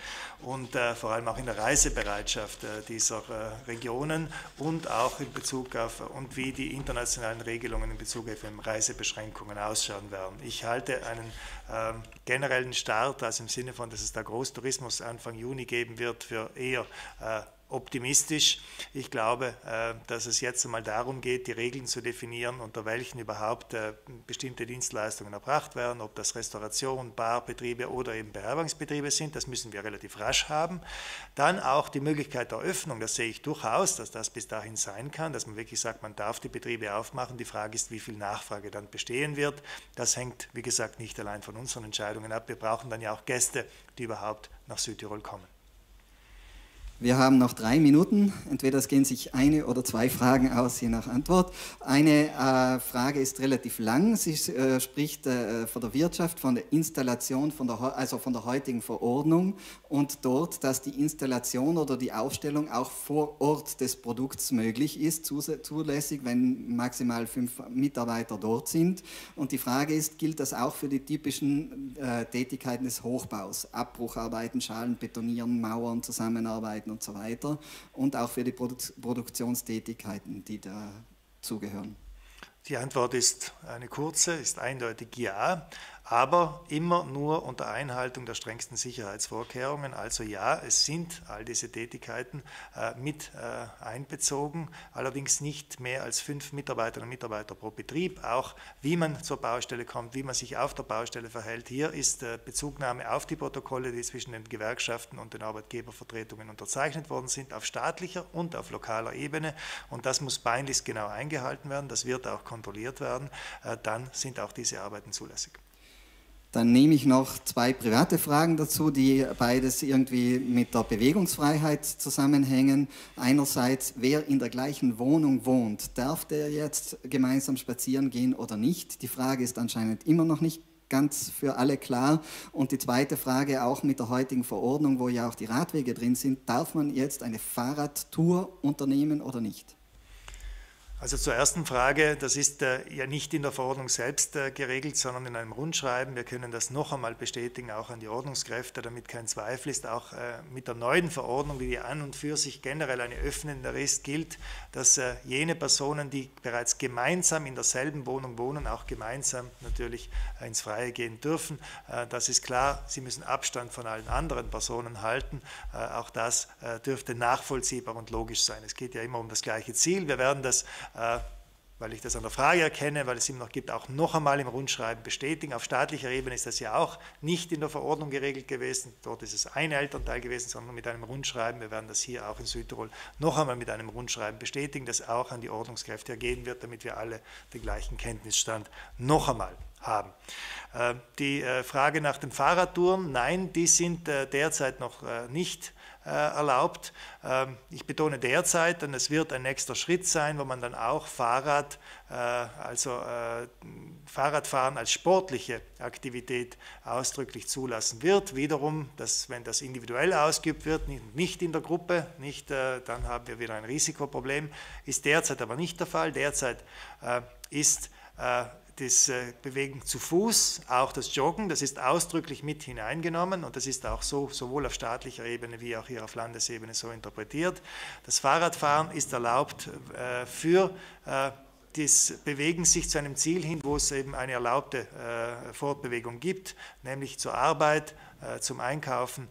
und äh, vor allem auch in der Reisebereitschaft äh, dieser Regionen und auch in Bezug auf und wie die internationalen Regelungen in Bezug auf Reisebeschränkungen ausschauen werden. Ich halte einen ähm, generellen Start, also im Sinne von, dass es da Großtourismus Anfang Juni geben wird, für eher optimistisch. Ich glaube, äh, dass es jetzt einmal darum geht, die Regeln zu definieren, unter welchen überhaupt äh, bestimmte Dienstleistungen erbracht werden, ob das Restauration, Barbetriebe oder eben Beherbergungsbetriebe sind. Das müssen wir relativ rasch haben. Dann auch die Möglichkeit der Öffnung. Das sehe ich durchaus, dass das bis dahin sein kann, dass man wirklich sagt, man darf die Betriebe aufmachen. Die Frage ist, wie viel Nachfrage dann bestehen wird. Das hängt, wie gesagt, nicht allein von unseren Entscheidungen ab. Wir brauchen dann ja auch Gäste, die überhaupt nach Südtirol kommen. Wir haben noch drei Minuten. Entweder es gehen sich eine oder zwei Fragen aus, je nach Antwort. Eine äh, Frage ist relativ lang. Sie äh, spricht äh, von der Wirtschaft, von der Installation, von der, also von der heutigen Verordnung und dort, dass die Installation oder die Aufstellung auch vor Ort des Produkts möglich ist, zulässig, wenn maximal fünf Mitarbeiter dort sind. Und die Frage ist, gilt das auch für die typischen äh, Tätigkeiten des Hochbaus? Abbrucharbeiten, Schalen, Betonieren, Mauern, Zusammenarbeiten? Tätigkeiten und so weiter und auch für die Produktionstätigkeiten, die dazugehören? Die Antwort ist eine kurze, ist eindeutig ja aber immer nur unter Einhaltung der strengsten Sicherheitsvorkehrungen. Also ja, es sind all diese Tätigkeiten äh, mit äh, einbezogen, allerdings nicht mehr als fünf Mitarbeiterinnen und Mitarbeiter pro Betrieb. Auch wie man zur Baustelle kommt, wie man sich auf der Baustelle verhält, hier ist äh, Bezugnahme auf die Protokolle, die zwischen den Gewerkschaften und den Arbeitgebervertretungen unterzeichnet worden sind, auf staatlicher und auf lokaler Ebene. Und das muss peinlichst genau eingehalten werden, das wird auch kontrolliert werden. Äh, dann sind auch diese Arbeiten zulässig. Dann nehme ich noch zwei private Fragen dazu, die beides irgendwie mit der Bewegungsfreiheit zusammenhängen. Einerseits, wer in der gleichen Wohnung wohnt, darf der jetzt gemeinsam spazieren gehen oder nicht? Die Frage ist anscheinend immer noch nicht ganz für alle klar. Und die zweite Frage auch mit der heutigen Verordnung, wo ja auch die Radwege drin sind, darf man jetzt eine Fahrradtour unternehmen oder nicht? Also zur ersten Frage, das ist äh, ja nicht in der Verordnung selbst äh, geregelt, sondern in einem Rundschreiben. Wir können das noch einmal bestätigen, auch an die Ordnungskräfte, damit kein Zweifel ist. Auch äh, mit der neuen Verordnung, die an und für sich generell eine öffnende Rest gilt, dass jene Personen, die bereits gemeinsam in derselben Wohnung wohnen, auch gemeinsam natürlich ins Freie gehen dürfen. Das ist klar, sie müssen Abstand von allen anderen Personen halten. Auch das dürfte nachvollziehbar und logisch sein. Es geht ja immer um das gleiche Ziel. Wir werden das äh, weil ich das an der Frage erkenne, weil es ihm noch gibt, auch noch einmal im Rundschreiben bestätigen. Auf staatlicher Ebene ist das ja auch nicht in der Verordnung geregelt gewesen. Dort ist es ein Elternteil gewesen, sondern mit einem Rundschreiben. Wir werden das hier auch in Südtirol noch einmal mit einem Rundschreiben bestätigen, das auch an die Ordnungskräfte ergeben wird, damit wir alle den gleichen Kenntnisstand noch einmal haben. Äh, die äh, Frage nach den Fahrradtouren, nein, die sind derzeit noch nicht äh, erlaubt. Ähm, ich betone derzeit, denn es wird ein nächster Schritt sein, wo man dann auch Fahrrad, äh, also äh, Fahrradfahren als sportliche Aktivität ausdrücklich zulassen wird. Wiederum, dass, wenn das individuell ausgeübt wird, nicht in der Gruppe, nicht, dann haben wir wieder ein Risikoproblem. Ist derzeit aber nicht der Fall. Derzeit ist das äh, Bewegen zu Fuß, auch das Joggen, das ist ausdrücklich mit hineingenommen und das ist auch so sowohl auf staatlicher Ebene wie auch hier auf Landesebene so interpretiert. Das Fahrradfahren ist erlaubt äh, für äh, das Bewegen sich zu einem Ziel hin, wo es eben eine erlaubte Fortbewegung gibt, nämlich zur Arbeit, zum Einkaufen,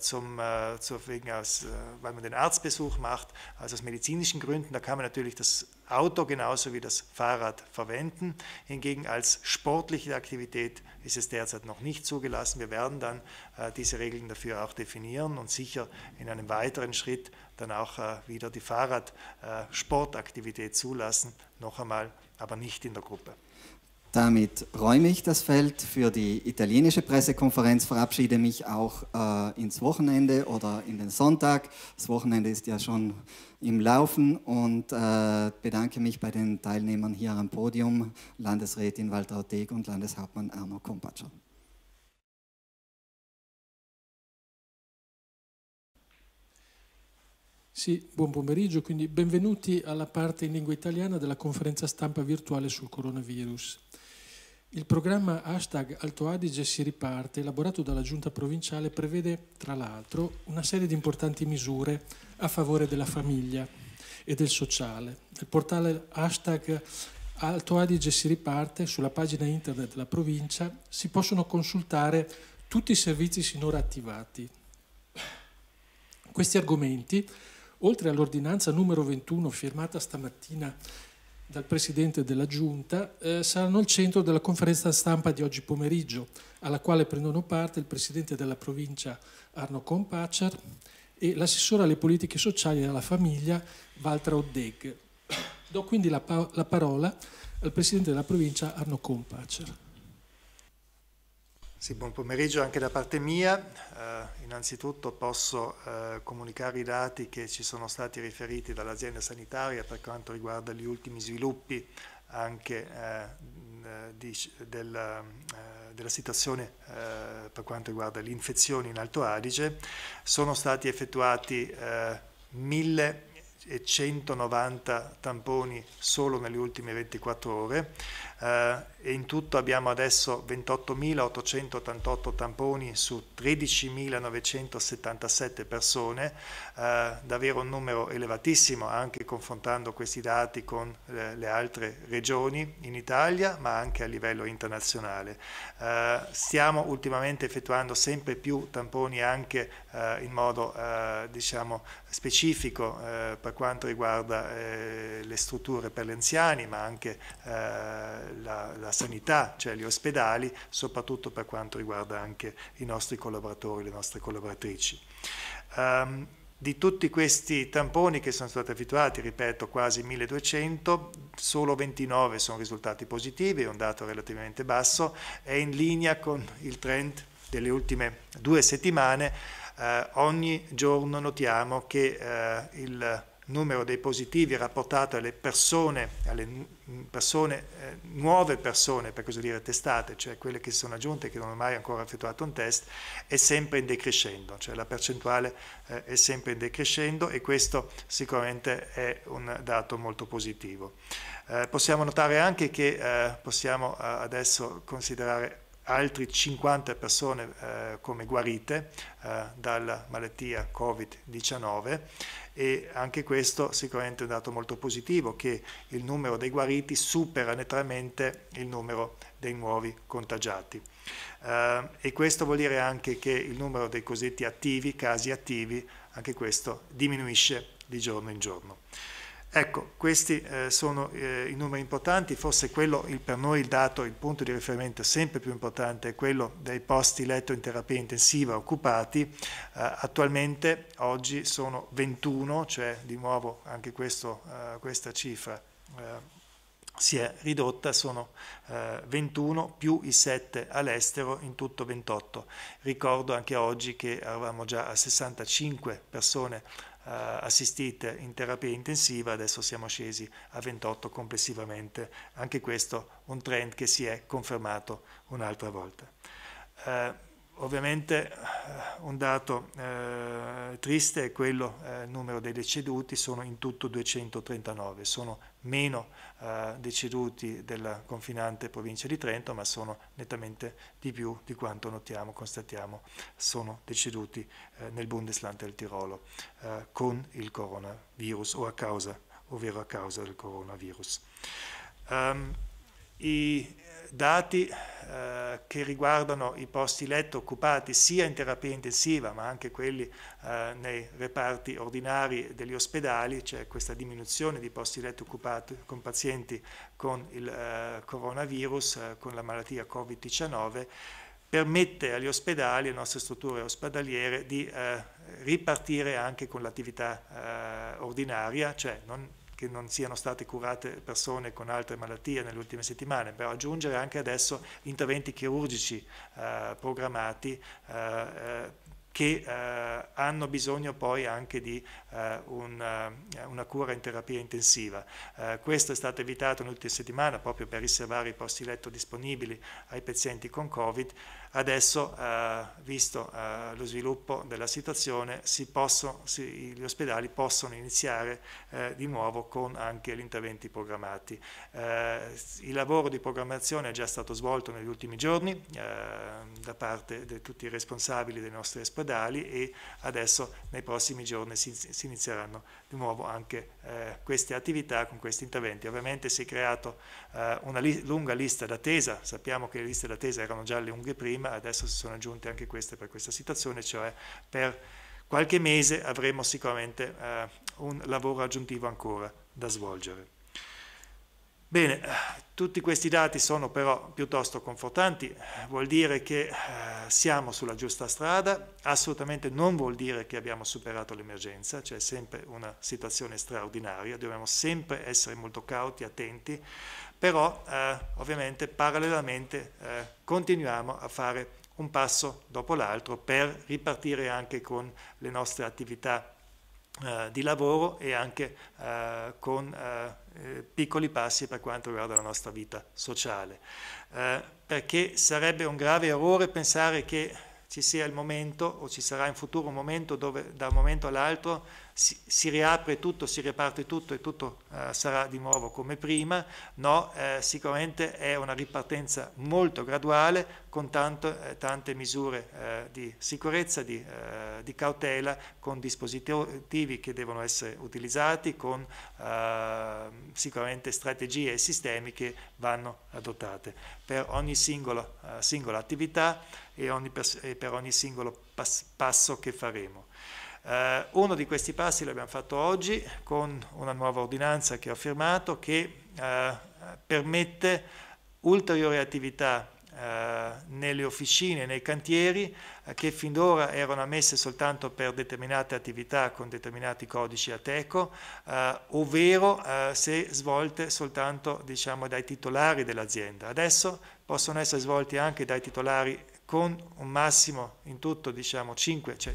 zum, wegen aus, weil man den Arztbesuch macht, also aus medizinischen Gründen. Da kann man natürlich das Auto genauso wie das Fahrrad verwenden. Hingegen als sportliche Aktivität ist es derzeit noch nicht zugelassen. Wir werden dann äh, diese Regeln dafür auch definieren und sicher in einem weiteren Schritt dann auch äh, wieder die Fahrradsportaktivität äh, zulassen. Noch einmal, aber nicht in der Gruppe. Damit räume ich das Feld für die italienische Pressekonferenz, verabschiede mich auch äh, ins Wochenende oder in den Sonntag. Das Wochenende ist ja schon im Laufen und äh, bedanke mich bei den Teilnehmern hier am Podium, Landesrätin Walter Teg und Landeshauptmann Arno Kompatscher. Sì, buon pomeriggio, quindi benvenuti alla parte in lingua italiana della conferenza stampa virtuale sul coronavirus. Il programma hashtag Alto Adige si riparte, elaborato dalla giunta provinciale, prevede tra l'altro una serie di importanti misure a favore della famiglia e del sociale. Il portale hashtag Alto Adige si riparte sulla pagina internet della provincia si possono consultare tutti i servizi sinora attivati. Questi argomenti, oltre all'ordinanza numero 21 firmata stamattina dal Presidente della Giunta eh, saranno al centro della conferenza stampa di oggi pomeriggio, alla quale prendono parte il Presidente della provincia Arno Compacer e l'assessore alle politiche sociali e alla famiglia Walter Oddeg. Do quindi la, pa la parola al Presidente della provincia Arno Compacer. Sì, buon pomeriggio anche da parte mia. Eh, innanzitutto posso eh, comunicare i dati che ci sono stati riferiti dall'azienda sanitaria per quanto riguarda gli ultimi sviluppi anche eh, di, del, eh, della situazione eh, per quanto riguarda le infezioni in Alto Adige. Sono stati effettuati 1190 eh, tamponi solo nelle ultime 24 ore eh, e in tutto abbiamo adesso 28.888 tamponi su 13.977 persone, eh, davvero un numero elevatissimo anche confrontando questi dati con eh, le altre regioni in Italia ma anche a livello internazionale. Eh, stiamo ultimamente effettuando sempre più tamponi anche eh, in modo eh, diciamo, specifico per quanto riguarda le strutture per gli anziani ma anche la, la sanità, cioè gli ospedali, soprattutto per quanto riguarda anche i nostri collaboratori, le nostre collaboratrici. Um, di tutti questi tamponi che sono stati effettuati, ripeto, quasi 1200, solo 29 sono risultati positivi, è un dato relativamente basso, è in linea con il trend delle ultime due settimane. Eh, ogni giorno notiamo che eh, il numero dei positivi rapportato alle persone, alle persone, eh, nuove persone, per così dire, testate, cioè quelle che si sono aggiunte e che non hanno mai ancora effettuato un test, è sempre in decrescendo, cioè la percentuale eh, è sempre in decrescendo e questo sicuramente è un dato molto positivo. Eh, possiamo notare anche che eh, possiamo eh, adesso considerare altre 50 persone eh, come guarite eh, dalla malattia Covid-19 e anche questo sicuramente è un dato molto positivo che il numero dei guariti supera nettamente il numero dei nuovi contagiati. Eh, e questo vuol dire anche che il numero dei cosiddetti attivi, casi attivi, anche questo diminuisce di giorno in giorno. Ecco, questi eh, sono eh, i numeri importanti, forse quello il, per noi il dato, il punto di riferimento sempre più importante è quello dei posti letto in terapia intensiva occupati, eh, attualmente oggi sono 21, cioè di nuovo anche questo, eh, questa cifra eh, si è ridotta, sono 21 eh, più i 7 all'estero, in tutto 28. Ricordo anche oggi che eravamo già a 65 persone eh, assistite in terapia intensiva, adesso siamo scesi a 28 complessivamente, anche questo un trend che si è confermato un'altra volta. Eh, ovviamente eh, un dato eh, triste è quello, eh, il numero dei deceduti sono in tutto 239, sono meno eh, deceduti della confinante provincia di Trento, ma sono nettamente di più di quanto notiamo, constatiamo, sono deceduti eh, nel Bundesland del Tirolo eh, con il coronavirus o a causa, ovvero a causa del coronavirus. Um, i, dati eh, che riguardano i posti letto occupati sia in terapia intensiva ma anche quelli eh, nei reparti ordinari degli ospedali, c'è cioè questa diminuzione di posti letto occupati con pazienti con il eh, coronavirus, eh, con la malattia Covid-19, permette agli ospedali, alle nostre strutture ospedaliere di eh, ripartire anche con l'attività eh, ordinaria, cioè non che non siano state curate persone con altre malattie nelle ultime settimane, per aggiungere anche adesso interventi chirurgici eh, programmati eh, eh che eh, hanno bisogno poi anche di eh, una, eh, una cura in terapia intensiva. Eh, questo è stato evitato nell'ultima settimana proprio per riservare i posti letto disponibili ai pazienti con Covid. Adesso, eh, visto eh, lo sviluppo della situazione, si possono, si, gli ospedali possono iniziare di nuovo con anche gli interventi programmati. il lavoro di programmazione è già stato svolto negli ultimi giorni da parte di tutti i responsabili dei nostri ospedali stradali e adesso nei prossimi giorni si, si inizieranno di nuovo anche eh, queste attività con questi interventi. Ovviamente si è creata eh, una li lunga lista d'attesa, sappiamo che le liste d'attesa erano già le lunghe prima, adesso si sono aggiunte anche queste per questa situazione, cioè per qualche mese avremo sicuramente eh, un lavoro aggiuntivo ancora da svolgere. Bene, eh, tutti questi dati sono però piuttosto confortanti, vuol dire che eh, siamo sulla giusta strada, assolutamente non vuol dire che abbiamo superato l'emergenza, c'è cioè sempre una situazione straordinaria, dobbiamo sempre essere molto cauti, attenti, però eh, ovviamente parallelamente eh, continuiamo a fare un passo dopo l'altro per ripartire anche con le nostre attività eh, di lavoro e anche eh, con eh, eh, piccoli passi per quanto riguarda la nostra vita sociale. perché sarebbe un grave errore pensare che ci sia il momento o ci sarà in futuro un momento dove da un momento all'altro si, si, riapre tutto, si riparte tutto e tutto eh, sarà di nuovo come prima, no, eh, sicuramente è una ripartenza molto graduale con tanto, eh, tante misure eh, di sicurezza, di, eh, di, cautela, con dispositivi che devono essere utilizzati, con eh, sicuramente strategie e sistemi che vanno adottate per ogni singola, singola attività e, ogni, e, per ogni singolo pas, passo che faremo. Eh, uno di questi passi l'abbiamo fatto oggi con una nuova ordinanza che ho firmato che eh, permette ulteriori attività eh, nelle officine, nei cantieri, eh, che fin d'ora erano ammesse soltanto per determinate attività con determinati codici ATECO, eh, ovvero eh, se svolte soltanto diciamo, dai titolari dell'azienda. Adesso possono essere svolti anche dai titolari con un massimo in tutto diciamo, 5, cioè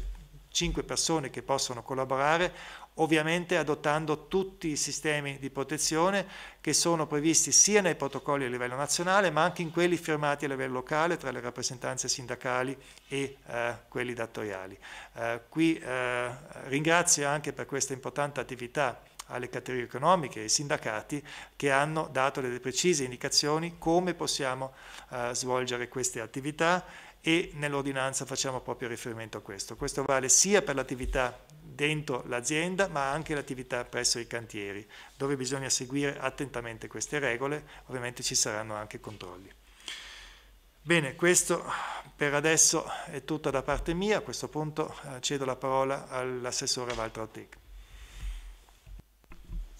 5 persone che possono collaborare, ovviamente adottando tutti i sistemi di protezione che sono previsti sia nei protocolli a livello nazionale, ma anche in quelli firmati a livello locale tra le rappresentanze sindacali e eh, quelli datoriali. Eh, qui eh, ringrazio anche per questa importante attività alle categorie economiche e ai sindacati che hanno dato delle precise indicazioni come possiamo eh, svolgere queste attività e nell'ordinanza facciamo proprio riferimento a questo. Questo vale sia per l'attività dentro l'azienda ma anche l'attività presso i cantieri dove bisogna seguire attentamente queste regole, ovviamente ci saranno anche controlli. Bene, questo per adesso è tutto da parte mia, a questo punto eh, cedo la parola all'assessore Walter Ottec.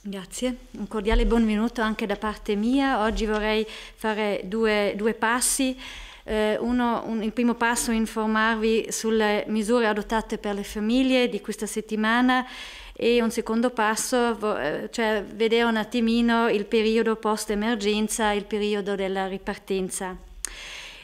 Grazie, un cordiale benvenuto anche da parte mia. Oggi vorrei fare due, due passi. Eh, uno, un, il primo passo è informarvi sulle misure adottate per le famiglie di questa settimana e un secondo passo, eh, cioè vedere un attimino il periodo post-emergenza, il periodo della ripartenza.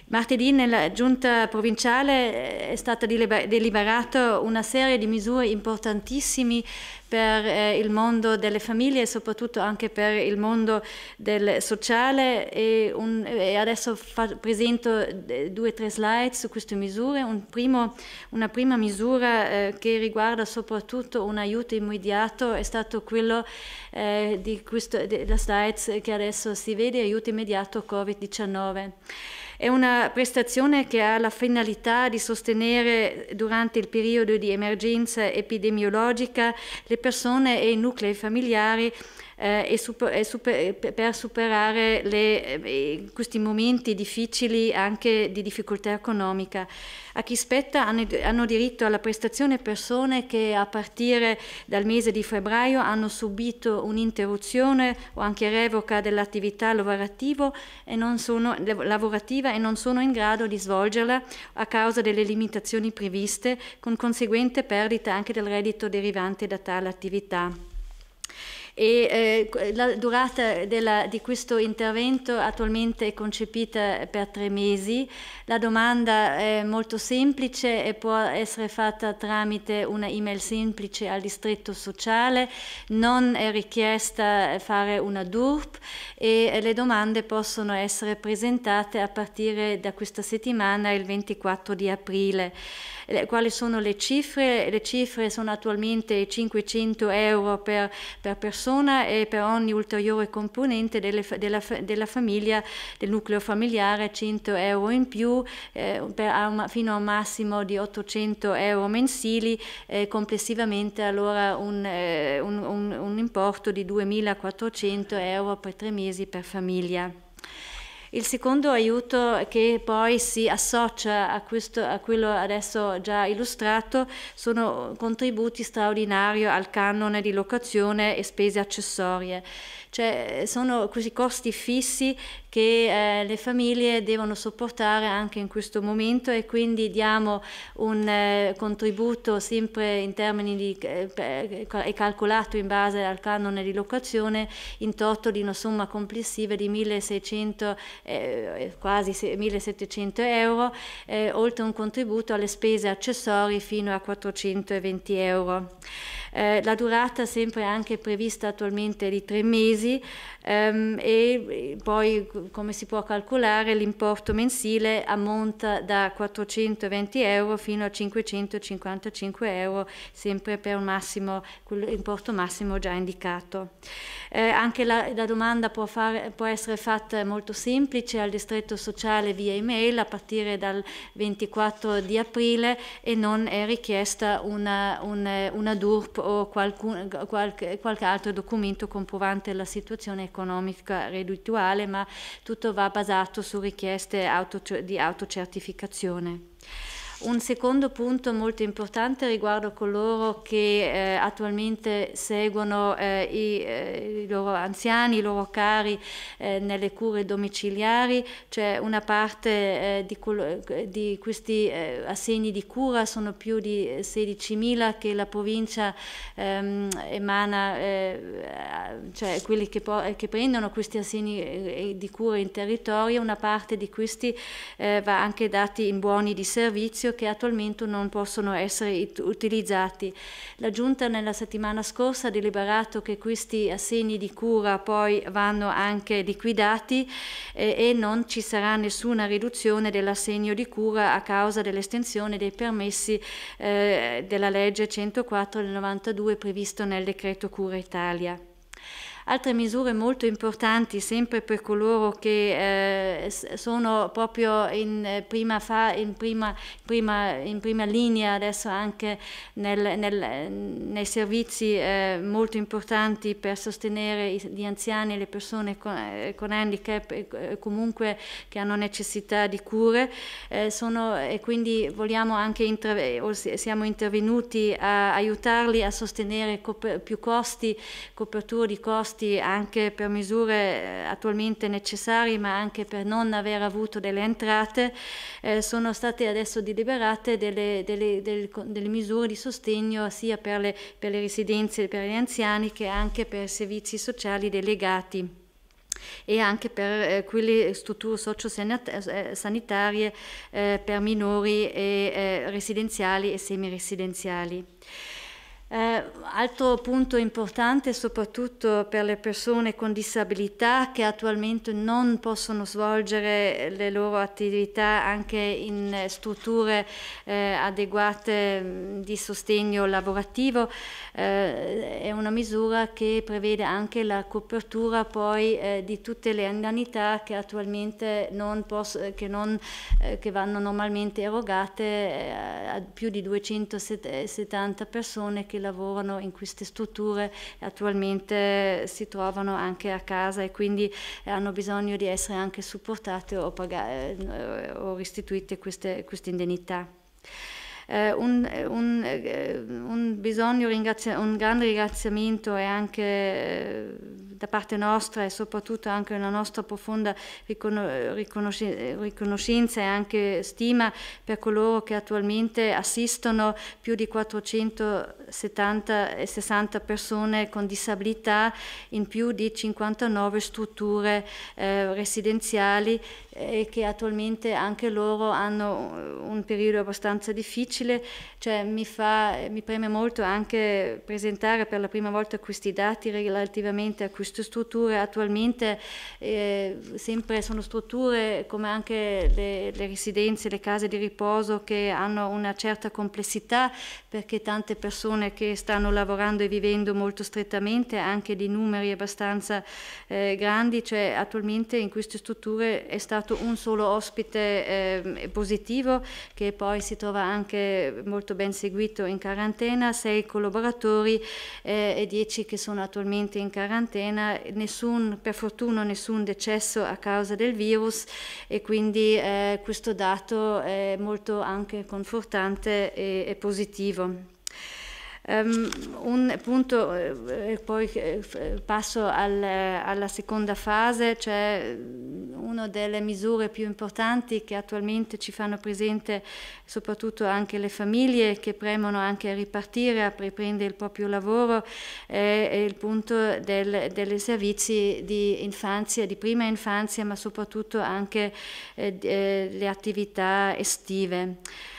Martedì nella giunta provinciale eh, è stata deliberata una serie di misure importantissime per eh, il mondo delle famiglie e soprattutto anche per il mondo del sociale e, un, e adesso presento eh, due o tre slide su queste misure. Un primo, una prima misura eh, che riguarda soprattutto un aiuto immediato è stato quello eh, di questo, la slide che adesso si vede, aiuto immediato Covid-19. È una prestazione che ha la finalità di sostenere durante il periodo di emergenza epidemiologica le persone e i nuclei familiari eh, e super, e super, eh, per superare le, eh, questi momenti difficili anche di difficoltà economica. A chi spetta hanno, hanno diritto alla prestazione persone che a partire dal mese di febbraio hanno subito un'interruzione o anche revoca dell'attività lavorativa e non sono in grado di svolgerla a causa delle limitazioni previste con conseguente perdita anche del reddito derivante da tale attività e eh, la durata della, di questo intervento attualmente è concepita per tre mesi. La domanda è molto semplice e può essere fatta tramite una email semplice al distretto sociale, non è richiesta fare una DURP e le domande possono essere presentate a partire da questa settimana, il 24 di aprile le, quali sono le cifre, le cifre sono attualmente 500 euro per, per persona e per ogni ulteriore componente delle, della, della, famiglia, del nucleo familiare 100 euro in più eh, per, fino a un massimo di 800 euro mensili, eh, complessivamente allora un, eh, un, un, un importo di 2.400 euro per tre mesi per famiglia. Il secondo aiuto che poi si associa a, questo, a quello adesso già illustrato sono contributi straordinari al canone di locazione e spese accessorie. Cioè, sono questi costi fissi che eh, le famiglie devono sopportare anche in questo momento e quindi diamo un eh, contributo sempre in termini di, eh, eh è calcolato in base al canone di locazione in toto di una somma complessiva di 1600, eh, eh, quasi 1700 euro, oltre un contributo alle spese accessorie fino a 420 euro. Eh, la durata sempre anche prevista attualmente di tre mesi ehm, e eh, poi come si può calcolare l'importo mensile ammonta da 420 euro fino a 555 euro sempre per un massimo, importo massimo già indicato. Eh, anche la, la domanda può, fare, può essere fatta molto semplice al distretto sociale via email a partire dal 24 di aprile e non è richiesta una, una, una DURP o qualcun, qualche, qualche, altro documento comprovante la situazione economica reddituale, ma tutto va basato su richieste autocer di autocertificazione. Un secondo punto molto importante riguardo coloro che eh, attualmente seguono eh, i, eh, i, loro anziani, i loro cari eh, nelle cure domiciliari, cioè una parte eh, di, di, questi eh, assegni di cura sono più di 16.000 che la provincia ehm, emana, cioè quelli che, che, prendono questi assegni di cura in territorio, una parte di questi va anche dati in buoni di servizio servizio che attualmente non possono essere utilizzati. La Giunta nella settimana scorsa ha deliberato che questi assegni di cura poi vanno anche liquidati eh, e non ci sarà nessuna riduzione dell'assegno di cura a causa dell'estensione dei permessi eh, della legge 104 del 92 previsto nel decreto Cura Italia. Altre misure molto importanti sempre per coloro che eh, sono proprio in eh, prima, fa, in, prima, prima, in prima, linea adesso anche nel, nel, nei servizi eh, molto importanti per sostenere gli anziani, e le persone con, eh, con handicap e eh, comunque che hanno necessità di cure eh, sono, e quindi vogliamo anche siamo intervenuti a aiutarli a sostenere più costi, copertura di costi posti anche per misure eh, attualmente necessarie ma anche per non aver avuto delle entrate, eh, sono state adesso deliberate delle, delle, delle, delle, misure di sostegno sia per le, per le residenze per gli anziani che anche per i servizi sociali delegati e anche per eh, quelle strutture sociosanitarie eh, eh, per minori e, eh, residenziali e semiresidenziali. Eh, altro punto importante soprattutto per le persone con disabilità che attualmente non possono svolgere le loro attività anche in strutture eh, adeguate mm, di sostegno lavorativo eh, è una misura che prevede anche la copertura poi eh, di tutte le indennità che attualmente non, che non eh, che vanno normalmente erogate eh, a più di 270 persone che che lavorano in queste strutture attualmente si trovano anche a casa e quindi eh, hanno bisogno di essere anche supportate o, pagate, eh, o restituite queste, queste indennità. Eh, un, un, eh, un, bisogno, un grande ringraziamento è anche da parte nostra e soprattutto anche una nostra profonda riconos riconoscenza e anche stima per coloro che attualmente assistono più di 400 70 e 60 persone con disabilità in più di 59 strutture eh, residenziali e eh, che attualmente anche loro hanno un periodo abbastanza difficile. Cioè, mi, fa, mi preme molto anche presentare per la prima volta questi dati relativamente a queste strutture. Attualmente eh, sempre sono strutture come anche le, le residenze, le case di riposo che hanno una certa complessità perché tante persone persone che stanno lavorando e vivendo molto strettamente, anche di numeri abbastanza eh, grandi, cioè attualmente in queste strutture è stato un solo ospite eh, positivo che poi si trova anche molto ben seguito in quarantena, sei collaboratori eh, e dieci che sono attualmente in quarantena, nessun, per fortuna nessun decesso a causa del virus e quindi eh, questo dato è molto anche confortante e, e positivo. Ehm, un punto, eh, poi eh, eh, passo al, alla seconda fase, cioè mm, una delle misure più importanti che attualmente ci fanno presente soprattutto anche le famiglie che premono anche a ripartire, a riprendere il proprio lavoro, è il punto del, delle servizi di infanzia, di prima infanzia, ma soprattutto anche eh, le attività estive.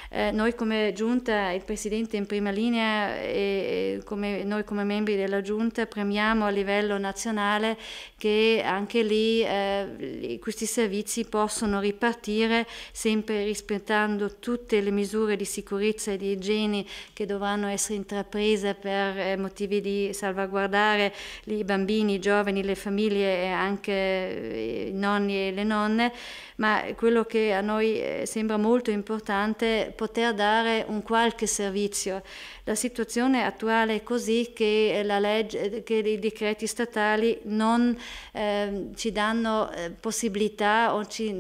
Eh, noi come giunta, il Presidente in prima linea e, e come, noi come membri della giunta premiamo a livello nazionale che anche lì eh, questi servizi possono ripartire sempre rispettando tutte le misure di sicurezza e di igiene che dovranno essere intraprese per eh, motivi di salvaguardare i bambini, i giovani, le famiglie e anche eh, i nonni e le nonne, ma quello che a noi eh, sembra molto importante poter dare un qualche servizio. La situazione attuale è così che, legge, che i decreti statali non eh, ci danno eh, possibilità o ci,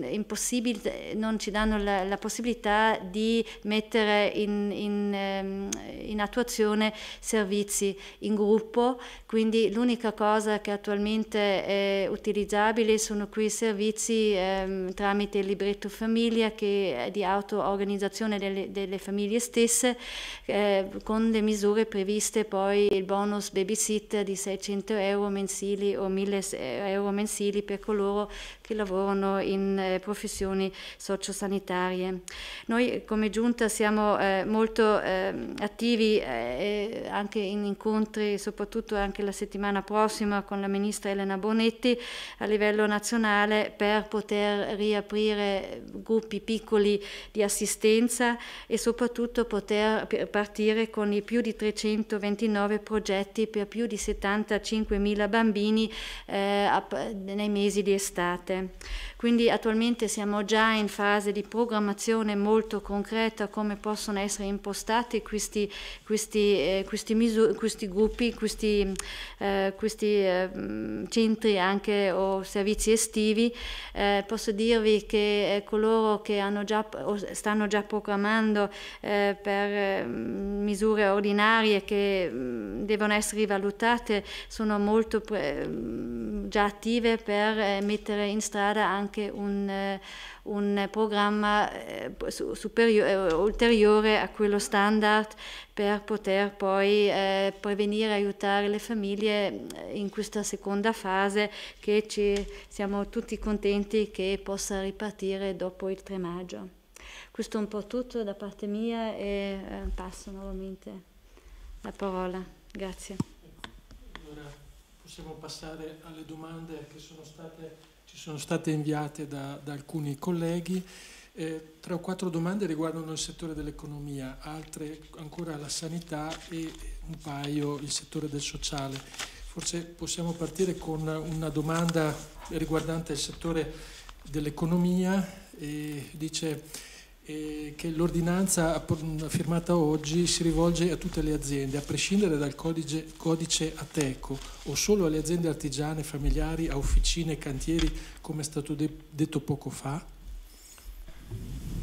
non ci danno la, la, possibilità di mettere in, in, ehm, in attuazione servizi in gruppo, quindi l'unica cosa che attualmente è utilizzabile sono quei servizi eh, tramite il libretto famiglia che è di auto-organizzazione delle, delle famiglie stesse eh, con con le misure previste poi il bonus babysitter di 600 euro mensili o 1000 euro mensili per coloro che lavorano in eh, professioni sociosanitarie. Noi come giunta siamo eh, molto ehm, eh, attivi anche in incontri, soprattutto anche la settimana prossima con la ministra Elena Bonetti a livello nazionale per poter riaprire gruppi piccoli di assistenza e soprattutto poter partire con con i più di 329 progetti per più di 75.000 bambini eh, nei mesi di estate. Quindi attualmente siamo già in fase di programmazione molto concreta come possono essere impostati questi, questi, eh, questi, questi gruppi, questi, eh, questi ehm, centri anche o servizi estivi. Eh, posso dirvi che eh, coloro che hanno già, o stanno già programmando eh, per ehm, misure misure ordinarie che mm, devono essere valutate sono molto mm, già attive per eh, mettere in strada anche un, eh, un programma eh, ulteriore a quello standard per poter poi prevenire e aiutare le famiglie in questa seconda fase che ci, siamo tutti contenti che possa ripartire dopo il 3 maggio. Questo è un po' tutto da parte mia e eh, passo nuovamente la parola. Grazie. Allora possiamo passare alle domande che sono state, ci sono state inviate da, da alcuni colleghi. Eh, tre o quattro domande riguardano il settore dell'economia, altre ancora la sanità e un paio il settore del sociale. Forse possiamo partire con una domanda riguardante il settore dell'economia. dice che l'ordinanza firmata oggi si rivolge a tutte le aziende, a prescindere dal codice, codice ATECO o solo alle aziende artigiane, familiari, a officine cantieri, come è stato de detto poco fa?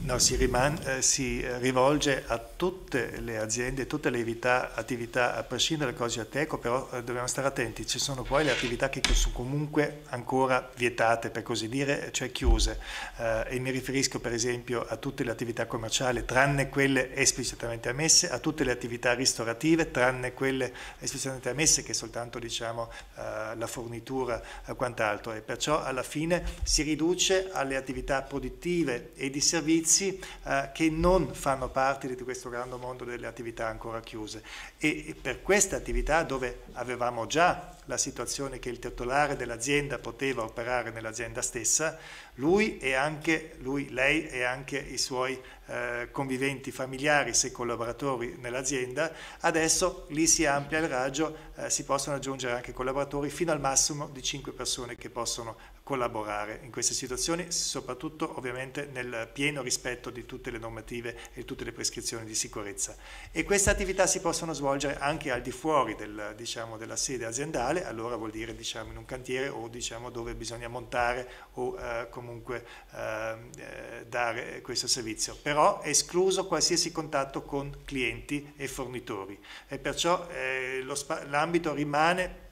No, si, rimane, eh, si, rivolge a tutte le aziende, tutte le evita, attività, a prescindere dalle cose a teco, però eh, dobbiamo stare attenti, ci sono poi le attività che sono comunque ancora vietate, per così dire, cioè chiuse, eh, e mi riferisco per esempio a tutte le attività commerciali, tranne quelle esplicitamente ammesse, a tutte le attività ristorative, tranne quelle esplicitamente ammesse, che è soltanto diciamo, eh, la fornitura e quant'altro, e perciò alla fine si riduce alle attività produttive e di servizi servizi eh, che non fanno parte di questo grande mondo delle attività ancora chiuse. E, per queste attività dove avevamo già la situazione che il titolare dell'azienda poteva operare nell'azienda stessa, lui e anche lui, lei e anche i suoi eh, conviventi familiari se collaboratori nell'azienda, adesso lì si amplia il raggio, eh, si possono aggiungere anche collaboratori fino al massimo di 5 persone che possono collaborare in queste situazioni, soprattutto ovviamente nel pieno rispetto di tutte le normative e tutte le prescrizioni di sicurezza. E queste attività si possono svolgere anche al di fuori del, diciamo, della sede aziendale, allora vuol dire diciamo, in un cantiere o diciamo, dove bisogna montare o eh, comunque ehm, eh, dare questo servizio. Però è escluso qualsiasi contatto con clienti e fornitori e perciò eh, l'ambito rimane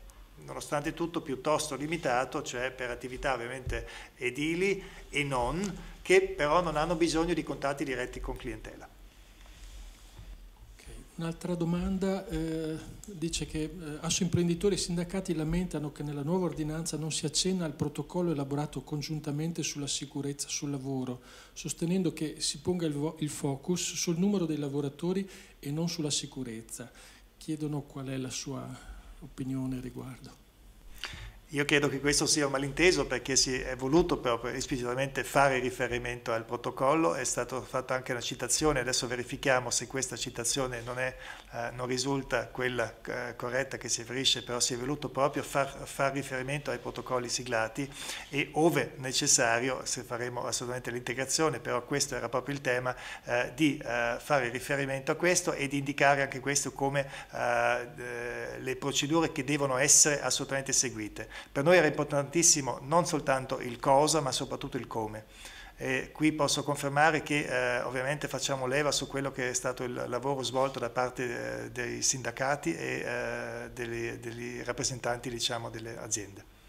nonostante tutto piuttosto limitato, cioè per attività ovviamente edili e non, che però non hanno bisogno di contatti diretti con clientela. Un'altra domanda eh, dice che eh, imprenditori e sindacati lamentano che nella nuova ordinanza non si accenna al protocollo elaborato congiuntamente sulla sicurezza sul lavoro, sostenendo che si ponga il, il focus sul numero dei lavoratori e non sulla sicurezza. Chiedono qual è la sua opinione riguardo. Io credo che questo sia un malinteso perché si è voluto proprio esplicitamente fare riferimento al protocollo, è stata fatta anche una citazione, adesso verifichiamo se questa citazione non, è, eh, non risulta quella eh, corretta che si riferisce, però si è voluto proprio far, far, riferimento ai protocolli siglati e ove necessario, se faremo assolutamente l'integrazione, però questo era proprio il tema, eh, di eh, fare riferimento a questo e di indicare anche questo come eh, le procedure che devono essere assolutamente seguite. Per noi era importantissimo non soltanto il cosa, ma soprattutto il come. E qui posso confermare che eh, ovviamente facciamo leva su quello che è stato il lavoro svolto da parte eh, dei sindacati e eh, degli, degli, rappresentanti diciamo, delle aziende.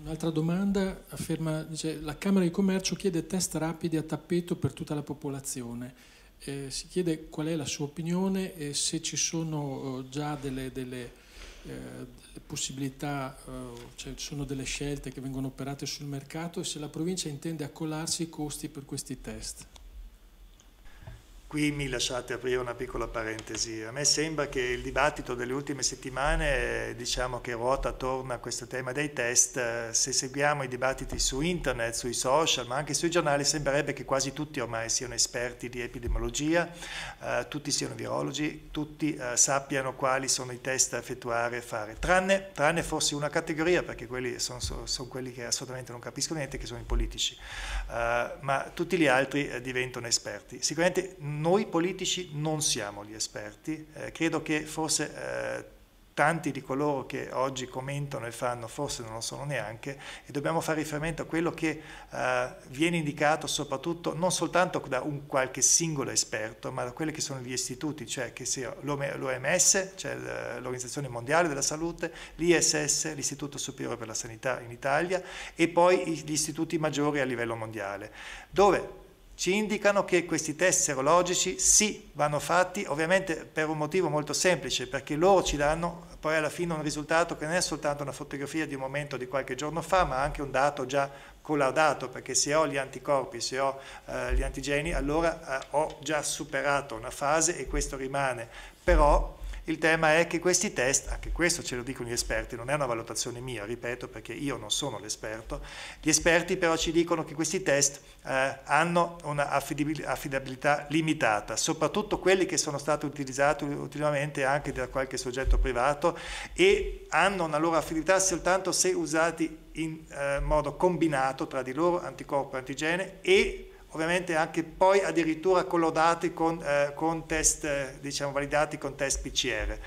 Un'altra domanda afferma, dice, la Camera di Commercio chiede test rapidi a tappeto per tutta la popolazione. Eh, si chiede qual è la sua opinione e se ci sono eh, già delle, delle le eh, possibilità, eh, cioè sono delle scelte che vengono operate sul mercato e se la provincia intende accollarsi i costi per questi test. Qui mi lasciate aprire una piccola parentesi. A me sembra che il dibattito delle ultime settimane, diciamo che ruota attorno a questo tema dei test, se seguiamo i dibattiti su internet, sui social, ma anche sui giornali, sembrerebbe che quasi tutti ormai siano esperti di epidemiologia, eh, tutti siano virologi, tutti eh, sappiano quali sono i test da effettuare e fare, tranne, tranne forse una categoria, perché quelli sono, sono, quelli che assolutamente non capiscono niente, che sono i politici, eh, ma tutti gli altri eh, diventano esperti. Sicuramente noi politici non siamo gli esperti, eh, credo che forse eh, tanti di coloro che oggi commentano e fanno forse non lo sono neanche e dobbiamo fare riferimento a quello che eh, viene indicato soprattutto non soltanto da un qualche singolo esperto ma da quelli che sono gli istituti, cioè che sia l'OMS, cioè l'Organizzazione Mondiale della Salute, l'ISS, l'Istituto Superiore per la Sanità in Italia e poi gli istituti maggiori a livello mondiale, dove ci indicano che questi test serologici sì, vanno fatti, ovviamente per un motivo molto semplice, perché loro ci danno poi alla fine un risultato che non è soltanto una fotografia di un momento di qualche giorno fa, ma anche un dato già collaudato, perché se ho gli anticorpi, se ho eh, gli antigeni, allora eh, ho già superato una fase e questo rimane. Però il tema è che questi test, anche questo ce lo dicono gli esperti, non è una valutazione mia, ripeto, perché io non sono l'esperto, gli esperti però ci dicono che questi test eh, hanno una affidabilità limitata, soprattutto quelli che sono stati utilizzati ultimamente anche da qualche soggetto privato e hanno una loro affidabilità soltanto se usati in eh, modo combinato tra di loro anticorpo e antigene e ovviamente anche poi addirittura collodati con, eh, con test, eh, diciamo, validati con test PCR.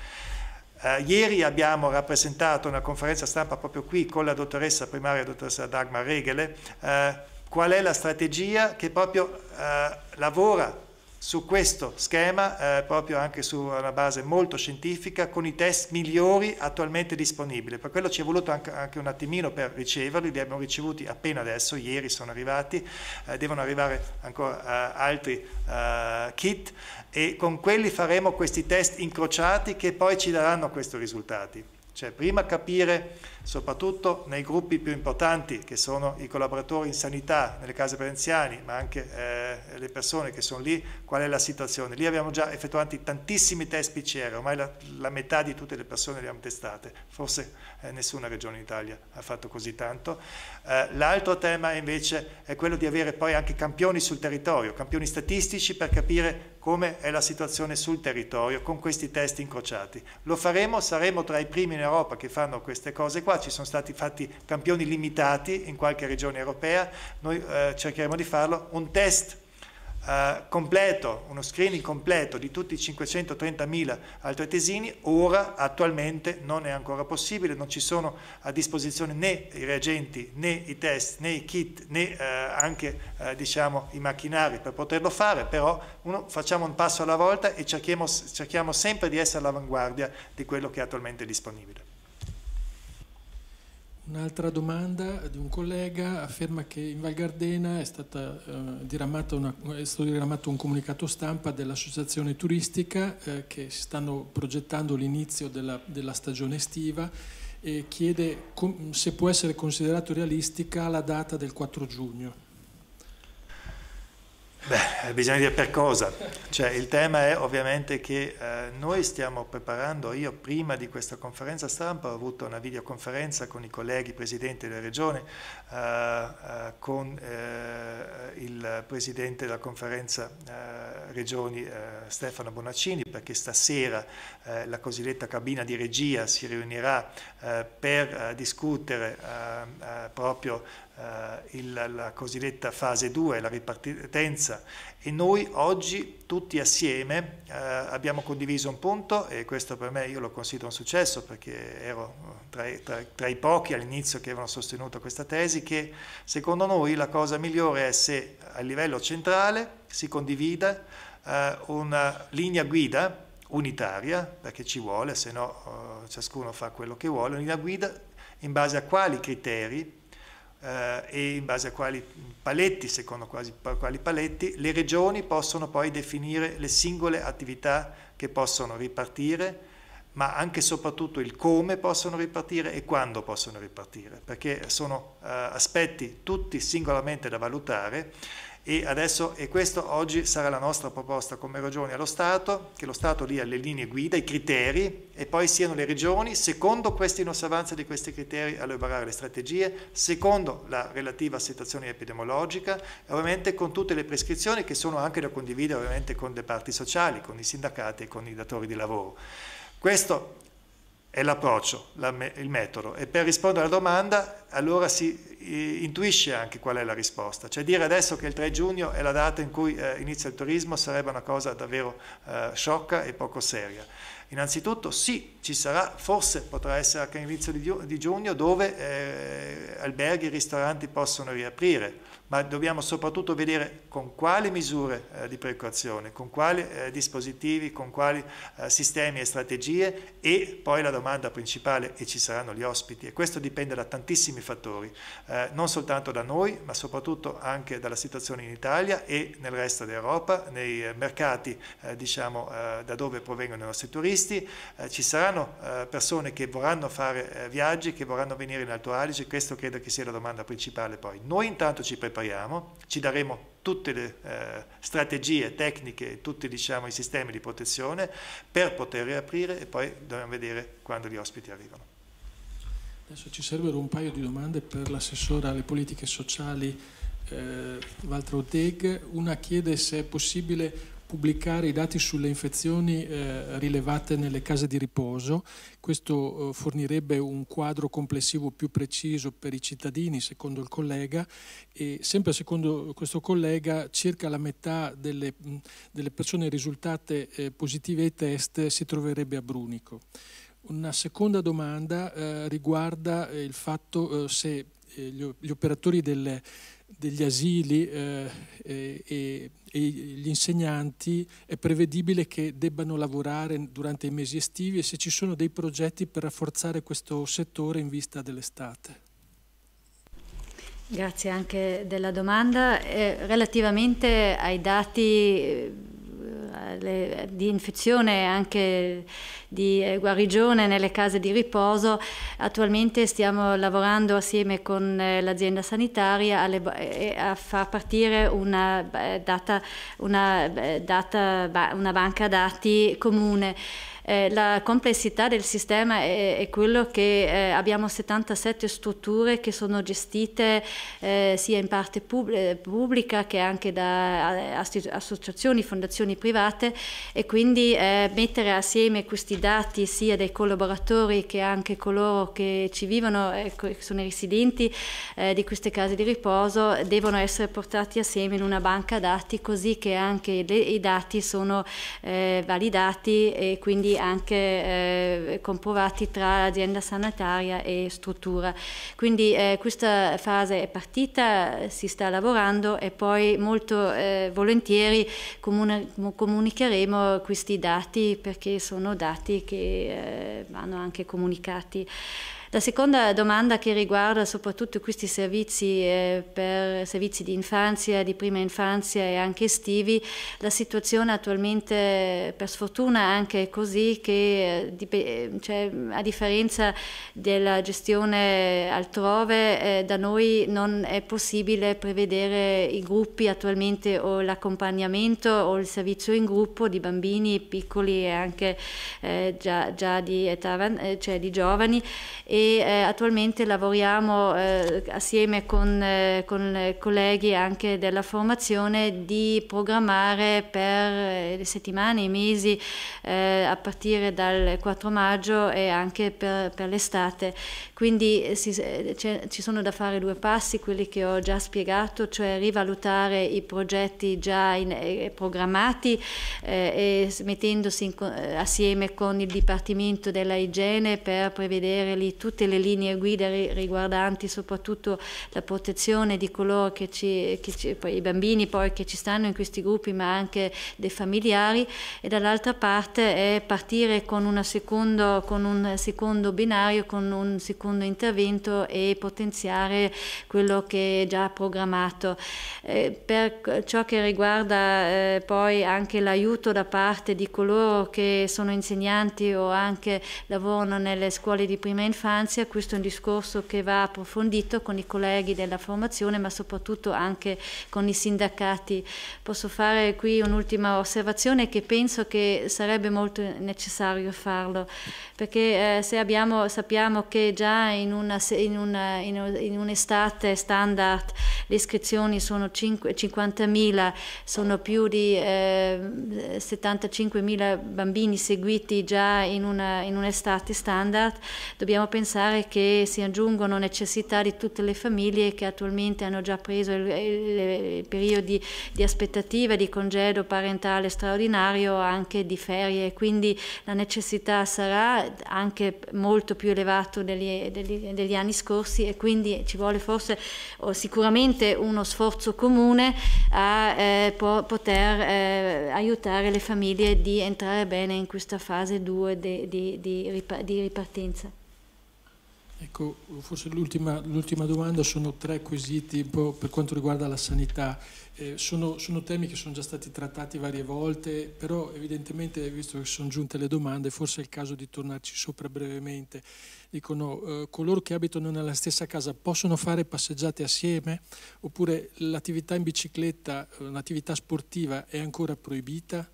Eh, ieri abbiamo rappresentato una conferenza stampa proprio qui con la dottoressa primaria, dottoressa Dagmar Regele, eh, qual è la strategia che proprio eh, lavora su questo schema, eh, proprio anche su una base molto scientifica, con i test migliori attualmente disponibili. Per quello ci è voluto anche, anche un attimino per riceverli, li abbiamo ricevuti appena adesso, ieri sono arrivati, eh, devono arrivare ancora eh, altri eh, kit e con quelli faremo questi test incrociati che poi ci daranno questi risultati. Cioè prima capire soprattutto nei gruppi più importanti che sono i collaboratori in sanità, nelle case per anziani, ma anche eh, le persone che sono lì, qual è la situazione. Lì abbiamo già effettuato tantissimi test PCR, ormai la, la metà di tutte le persone le abbiamo testate, forse eh, nessuna regione in Italia ha fatto così tanto. Eh, l'altro tema invece è quello di avere poi anche campioni sul territorio, campioni statistici per capire come è la situazione sul territorio con questi test incrociati. Lo faremo, saremo tra i primi in Europa che fanno queste cose qua, ci sono stati fatti campioni limitati in qualche regione europea, noi eh, cercheremo di farlo, un test eh, completo, uno screening completo di tutti i 530.000 altoatesini, ora attualmente non è ancora possibile, non ci sono a disposizione né i reagenti né i test né i kit né eh, anche eh, diciamo, i macchinari per poterlo fare, però uno, facciamo un passo alla volta e cerchiamo, cerchiamo sempre di essere all'avanguardia di quello che è attualmente disponibile. Un'altra domanda di un collega afferma che in Val Gardena è, stata, eh, una, è stato diramato un comunicato stampa dell'associazione turistica eh, che stanno progettando l'inizio della, della, stagione estiva e chiede se può essere considerato realistica la data del 4 giugno. Beh, bisogna dire per cosa. Cioè, il tema è ovviamente che eh, noi stiamo preparando, io prima di questa conferenza stampa ho avuto una videoconferenza con i colleghi presidenti della regione, eh, eh, con eh, il presidente della conferenza regioni Stefano Bonaccini perché stasera la cosiddetta cabina di regia si riunirà per discutere proprio il, la cosiddetta fase 2, la ripartenza e noi oggi tutti assieme eh, abbiamo condiviso un punto e questo per me io lo considero un successo perché ero tra, tra, tra i pochi all'inizio che avevano sostenuto questa tesi paesi che secondo noi la cosa migliore è se a livello centrale si condivida eh, una linea guida unitaria, perché ci vuole, se no eh, ciascuno fa quello che vuole, una linea guida in base a quali criteri eh, e in base a quali paletti, secondo quasi, quali paletti, le regioni possono poi definire le singole attività che possono ripartire ma anche e soprattutto il come possono ripartire e quando possono ripartire, perché sono eh, aspetti tutti singolarmente da valutare e, adesso, e questo oggi sarà la nostra proposta come Regioni allo Stato, che lo Stato dia le linee guida, i criteri e poi siano le Regioni, secondo questa inosservanza di questi criteri, a elaborare le strategie, secondo la relativa situazione epidemiologica, ovviamente con tutte le prescrizioni che sono anche da condividere ovviamente con le parti sociali, con i sindacati e con i datori di lavoro. Questo è l'approccio, la, il metodo. E per rispondere alla domanda, allora si intuisce anche qual è la risposta. Cioè dire adesso che il 3 giugno è la data in cui eh, inizia il turismo sarebbe una cosa davvero eh, sciocca e poco seria. Innanzitutto sì, ci sarà, forse potrà essere anche all'inizio di, di, giugno, dove eh, alberghi e ristoranti possono riaprire ma dobbiamo soprattutto vedere con quali misure eh, di precauzione, con quali eh, dispositivi, con quali eh, sistemi e strategie e poi la domanda principale, e ci saranno gli ospiti, e questo dipende da tantissimi fattori, eh, non soltanto da noi, ma soprattutto anche dalla situazione in Italia e nel resto d'Europa, nei eh, mercati eh, diciamo, da dove provengono i nostri turisti, ci saranno persone che vorranno fare viaggi, che vorranno venire in Alto Adige, questo credo che sia la domanda principale poi. Noi intanto ci prepariamo prepariamo, ci daremo tutte le eh, strategie tecniche, tutti diciamo, i sistemi di protezione per poter riaprire e poi dobbiamo vedere quando gli ospiti arrivano. Adesso ci servono un paio di domande per l'assessore alle politiche sociali eh, Walter Odeg. Una chiede se è possibile pubblicare i dati sulle infezioni eh, rilevate nelle case di riposo. Questo eh, fornirebbe un quadro complessivo più preciso per i cittadini, secondo il collega, e sempre secondo questo collega circa la metà delle, mh, mm, delle persone risultate eh, positive ai test si troverebbe a Brunico. Una seconda domanda eh, riguarda eh, il fatto eh, se gli, gli, operatori delle, degli asili e e gli insegnanti è prevedibile che debbano lavorare durante i mesi estivi e se ci sono dei progetti per rafforzare questo settore in vista dell'estate. Grazie anche della domanda. Eh, relativamente ai dati eh, le, di infezione e anche di eh, guarigione nelle case di riposo. Attualmente stiamo lavorando assieme con eh, l'azienda sanitaria eh, a far partire una, data, una, data, una banca dati comune. Eh, la complessità del sistema è, è quello che eh, abbiamo 77 strutture che sono gestite eh, sia in parte pub eh, pubblica che anche da eh, associazioni, fondazioni private e quindi mettere assieme questi dati sia dei collaboratori che anche coloro che ci vivono, ecco, che sono i residenti di queste case di riposo, devono essere portati assieme in una banca dati così che anche le, i dati sono validati e quindi anche eh, comprovati tra azienda sanitaria e struttura. Quindi eh, questa fase è partita, si sta lavorando e poi molto eh, volentieri comuni comunicheremo questi dati perché sono dati che eh, vanno anche comunicati. La seconda domanda che riguarda soprattutto questi servizi eh, per servizi di infanzia, di prima infanzia e anche estivi, la situazione attualmente per sfortuna anche è così che eh, eh, cioè, a differenza della gestione altrove eh, da noi non è possibile prevedere i gruppi attualmente o l'accompagnamento o il servizio in gruppo di bambini piccoli e anche eh, già, già, di età, eh, cioè di giovani. E e eh, attualmente lavoriamo eh, assieme con, eh, con colleghi anche della formazione di programmare per eh, le settimane, i mesi eh, a partire dal 4 maggio e anche per, per l'estate quindi eh, si, eh, ci sono da fare due passi, quelli che ho già spiegato, cioè rivalutare i progetti già in, eh, programmati eh, e mettendosi in, eh, assieme con il Dipartimento della Igiene per prevedere lì tutte le linee guida riguardanti soprattutto la protezione di coloro che ci, che ci i bambini poi che ci stanno in questi gruppi, ma anche dei familiari, e dall'altra parte è partire con, secondo, con un secondo binario, con un secondo secondo intervento e potenziare quello che è già programmato. Eh, per ciò che riguarda eh, poi anche l'aiuto da parte di coloro che sono insegnanti o anche lavorano nelle scuole di prima infanzia, questo è un discorso che va approfondito con i colleghi della formazione ma soprattutto anche con i sindacati. Posso fare qui un'ultima osservazione che penso che sarebbe molto necessario farlo perché eh, se abbiamo, sappiamo che già in, una, in, una, in, un'estate standard le iscrizioni sono 50.000, sono più di eh, 75.000 bambini seguiti già in, una, in un'estate standard, dobbiamo pensare che si aggiungono necessità di tutte le famiglie che attualmente hanno già preso il, il, il periodi di aspettativa, di congedo parentale straordinario, anche di ferie, quindi la necessità sarà anche molto più elevata degli, degli, degli, anni scorsi e quindi ci vuole forse oh, sicuramente uno sforzo comune a eh, po poter eh, aiutare le famiglie di entrare bene in questa fase 2 di, di, di, di ripartenza. Ecco, forse l'ultima, l'ultima, domanda sono tre quesiti per quanto riguarda la sanità. Eh, sono, sono, temi che sono già stati trattati varie volte, però evidentemente, visto che sono giunte le domande, forse è il caso di tornarci sopra brevemente. Dicono, eh, coloro che abitano nella stessa casa possono fare passeggiate assieme? Oppure l'attività in bicicletta, eh, l'attività sportiva è ancora proibita?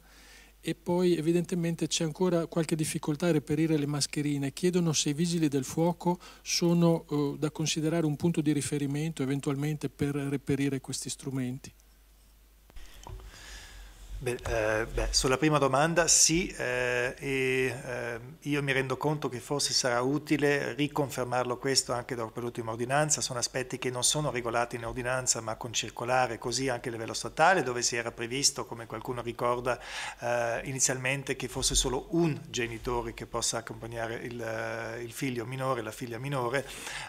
e poi evidentemente c'è ancora qualche difficoltà a reperire le mascherine. Chiedono se i vigili del fuoco sono eh, da considerare un punto di riferimento eventualmente per reperire questi strumenti. Beh, eh, beh, sulla prima domanda sì, eh, e, eh, io mi rendo conto che forse sarà utile riconfermarlo questo anche dopo l'ultima ordinanza, sono aspetti che non sono regolati in ordinanza ma con circolare così anche a livello statale dove si era previsto, come qualcuno ricorda, eh, inizialmente che fosse solo un genitore che possa accompagnare il, eh, il figlio minore, la figlia minore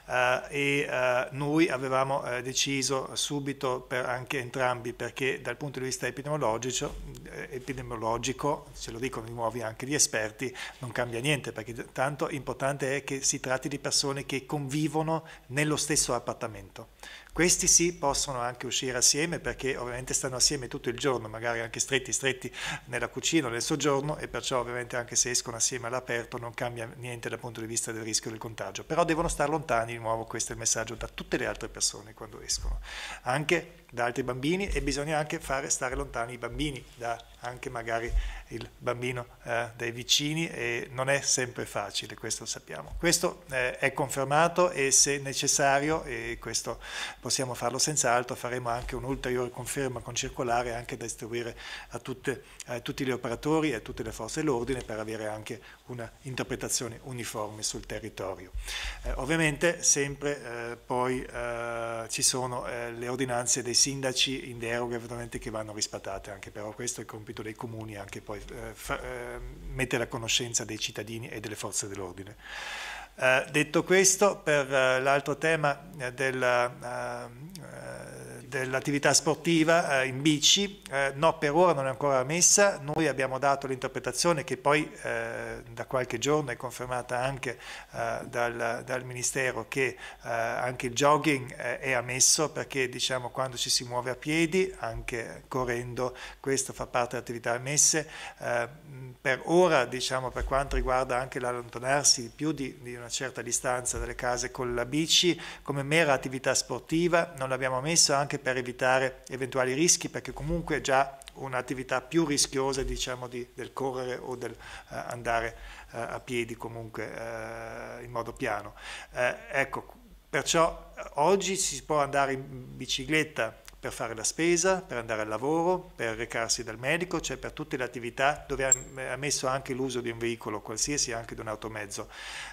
eh, e noi avevamo deciso subito per anche entrambi perché dal punto di vista epidemiologico eh, epidemiologico, ce lo dicono di nuovo anche gli esperti, non cambia niente perché tanto importante è che si tratti di persone che convivono nello stesso appartamento. Questi sì possono anche uscire assieme perché ovviamente stanno assieme tutto il giorno, magari anche stretti stretti nella cucina o nel soggiorno e perciò ovviamente anche se escono assieme all'aperto non cambia niente dal punto di vista del rischio del contagio, però devono stare lontani di nuovo, questo è il messaggio da tutte le altre persone quando escono. Anche da altri bambini e bisogna anche fare stare lontani i bambini, da anche magari il bambino eh, dai vicini e non è sempre facile, questo sappiamo. Questo eh, è confermato e se necessario, e questo possiamo farlo senz'altro, faremo anche un'ulteriore conferma con circolare anche da distribuire a tutte le a tutti gli operatori e a tutte le forze dell'ordine per avere anche una interpretazione uniforme sul territorio. Eh, ovviamente sempre eh, poi eh, ci sono eh, le ordinanze dei sindaci in deroga eventualmente che vanno rispettate, anche però questo è compito dei comuni, anche poi eh, eh, mettere a conoscenza dei cittadini e delle forze dell'ordine. detto questo, per l'altro tema del dell'attività sportiva eh, in bici, eh, no per ora non è ancora messa, noi abbiamo dato l'interpretazione che poi eh, da qualche giorno è confermata anche eh, dal, dal, Ministero che eh, anche il jogging eh, è ammesso perché diciamo quando ci si muove a piedi, anche correndo, questo fa parte delle attività ammesse, per ora diciamo per quanto riguarda anche l'allontanarsi più di, di una certa distanza dalle case con la bici come mera attività sportiva non l'abbiamo messo anche per evitare eventuali rischi, perché comunque è già un'attività più rischiosa diciamo, di, del correre o del uh, andare uh, a piedi comunque uh, in modo piano. ecco, perciò oggi si può andare in bicicletta per fare la spesa, per andare al lavoro, per recarsi dal medico, cioè per tutte le attività dove ha messo anche l'uso di un veicolo qualsiasi, anche di un automezzo.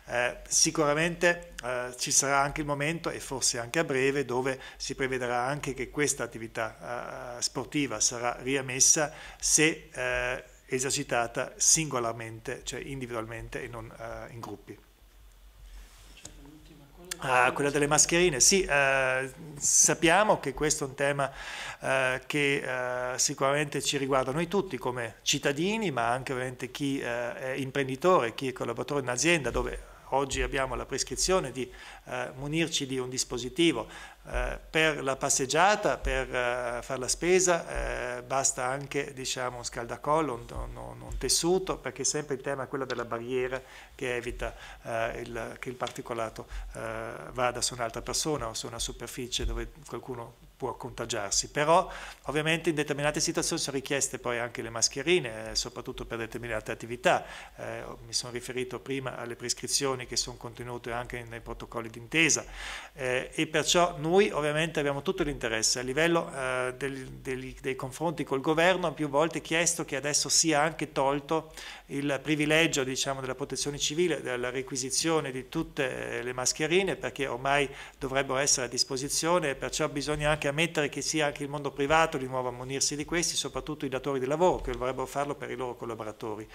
Eh, sicuramente eh, ci sarà anche il momento, e forse anche a breve, dove si prevederà anche che questa attività eh, sportiva sarà riammessa se eh, esercitata singolarmente, cioè individualmente e non eh, in gruppi. Ah, quella delle mascherine, sì, eh, sappiamo che questo è un tema eh, che eh, sicuramente ci riguarda noi tutti come cittadini, ma anche ovviamente chi eh, è imprenditore, chi è collaboratore in un'azienda dove oggi abbiamo la prescrizione di eh, munirci di un dispositivo eh, per la passeggiata, per eh, fare la spesa, eh, basta anche diciamo, un scaldacollo, un, un, un, tessuto, perché sempre il tema è quello della barriera che evita il, che il particolato vada su un'altra persona o su una superficie dove qualcuno può contagiarsi, però ovviamente in determinate situazioni sono richieste poi anche le mascherine, eh, soprattutto per determinate attività, eh, mi sono riferito prima alle prescrizioni che sono contenute anche nei protocolli d'intesa eh, e perciò noi ovviamente abbiamo tutto l'interesse a livello eh, del, del, dei confronti col governo, più volte chiesto che adesso sia anche tolto il privilegio diciamo, della protezione civile, della requisizione di tutte le mascherine perché ormai dovrebbero essere a disposizione e perciò bisogna anche ammettere che sia anche il mondo privato di nuovo a munirsi di questi, soprattutto i datori di lavoro che dovrebbero farlo per i loro collaboratori.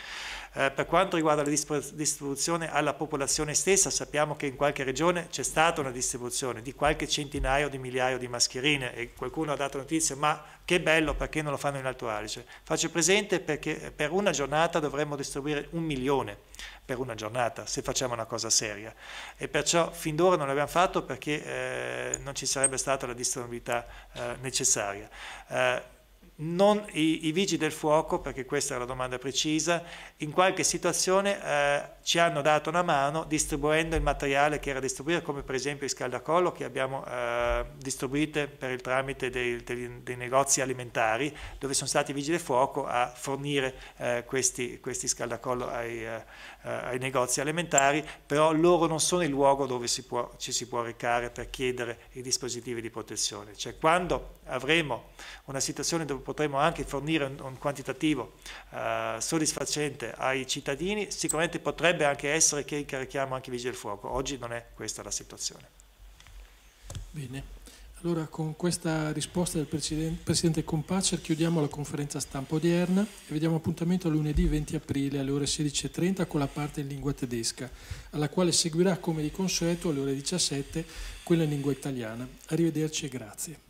Eh, per quanto riguarda la distribuzione alla popolazione stessa, sappiamo che in qualche regione c'è stata una distribuzione di qualche centinaio di migliaia di mascherine e qualcuno ha dato notizia ma che bello perché non lo fanno in Alto Alice. Faccio presente perché per una giornata dovremmo distribuire distribuire un milione per una giornata se facciamo una cosa seria e perciò fin d'ora non l'abbiamo fatto perché eh, non ci sarebbe stata la disponibilità eh, necessaria. Eh, non i, i, vigili del fuoco, perché questa è la domanda precisa, in qualche situazione eh, ci hanno dato una mano distribuendo il materiale che era distribuito, come per esempio i scaldacollo che abbiamo eh, distribuito per il tramite dei, dei, dei, negozi alimentari, dove sono stati i vigili del fuoco a fornire eh, questi, questi, scaldacollo ai, eh, eh, ai, negozi alimentari, però loro non sono il luogo dove si può, ci si può recare per chiedere i dispositivi di protezione. Cioè quando avremo una situazione dove potremo anche fornire un, un quantitativo eh, soddisfacente ai cittadini, sicuramente potremo potrebbe anche essere che incarichiamo anche i vigili del fuoco, oggi non è questa la situazione. Bene. Allora con questa risposta del Presidente, Presidente Compacer chiudiamo la conferenza stampa odierna e vediamo appuntamento a lunedì 20 aprile alle ore 16.30 con la parte in lingua tedesca, alla quale seguirà come di consueto alle ore 17 quella in lingua italiana. Arrivederci e grazie.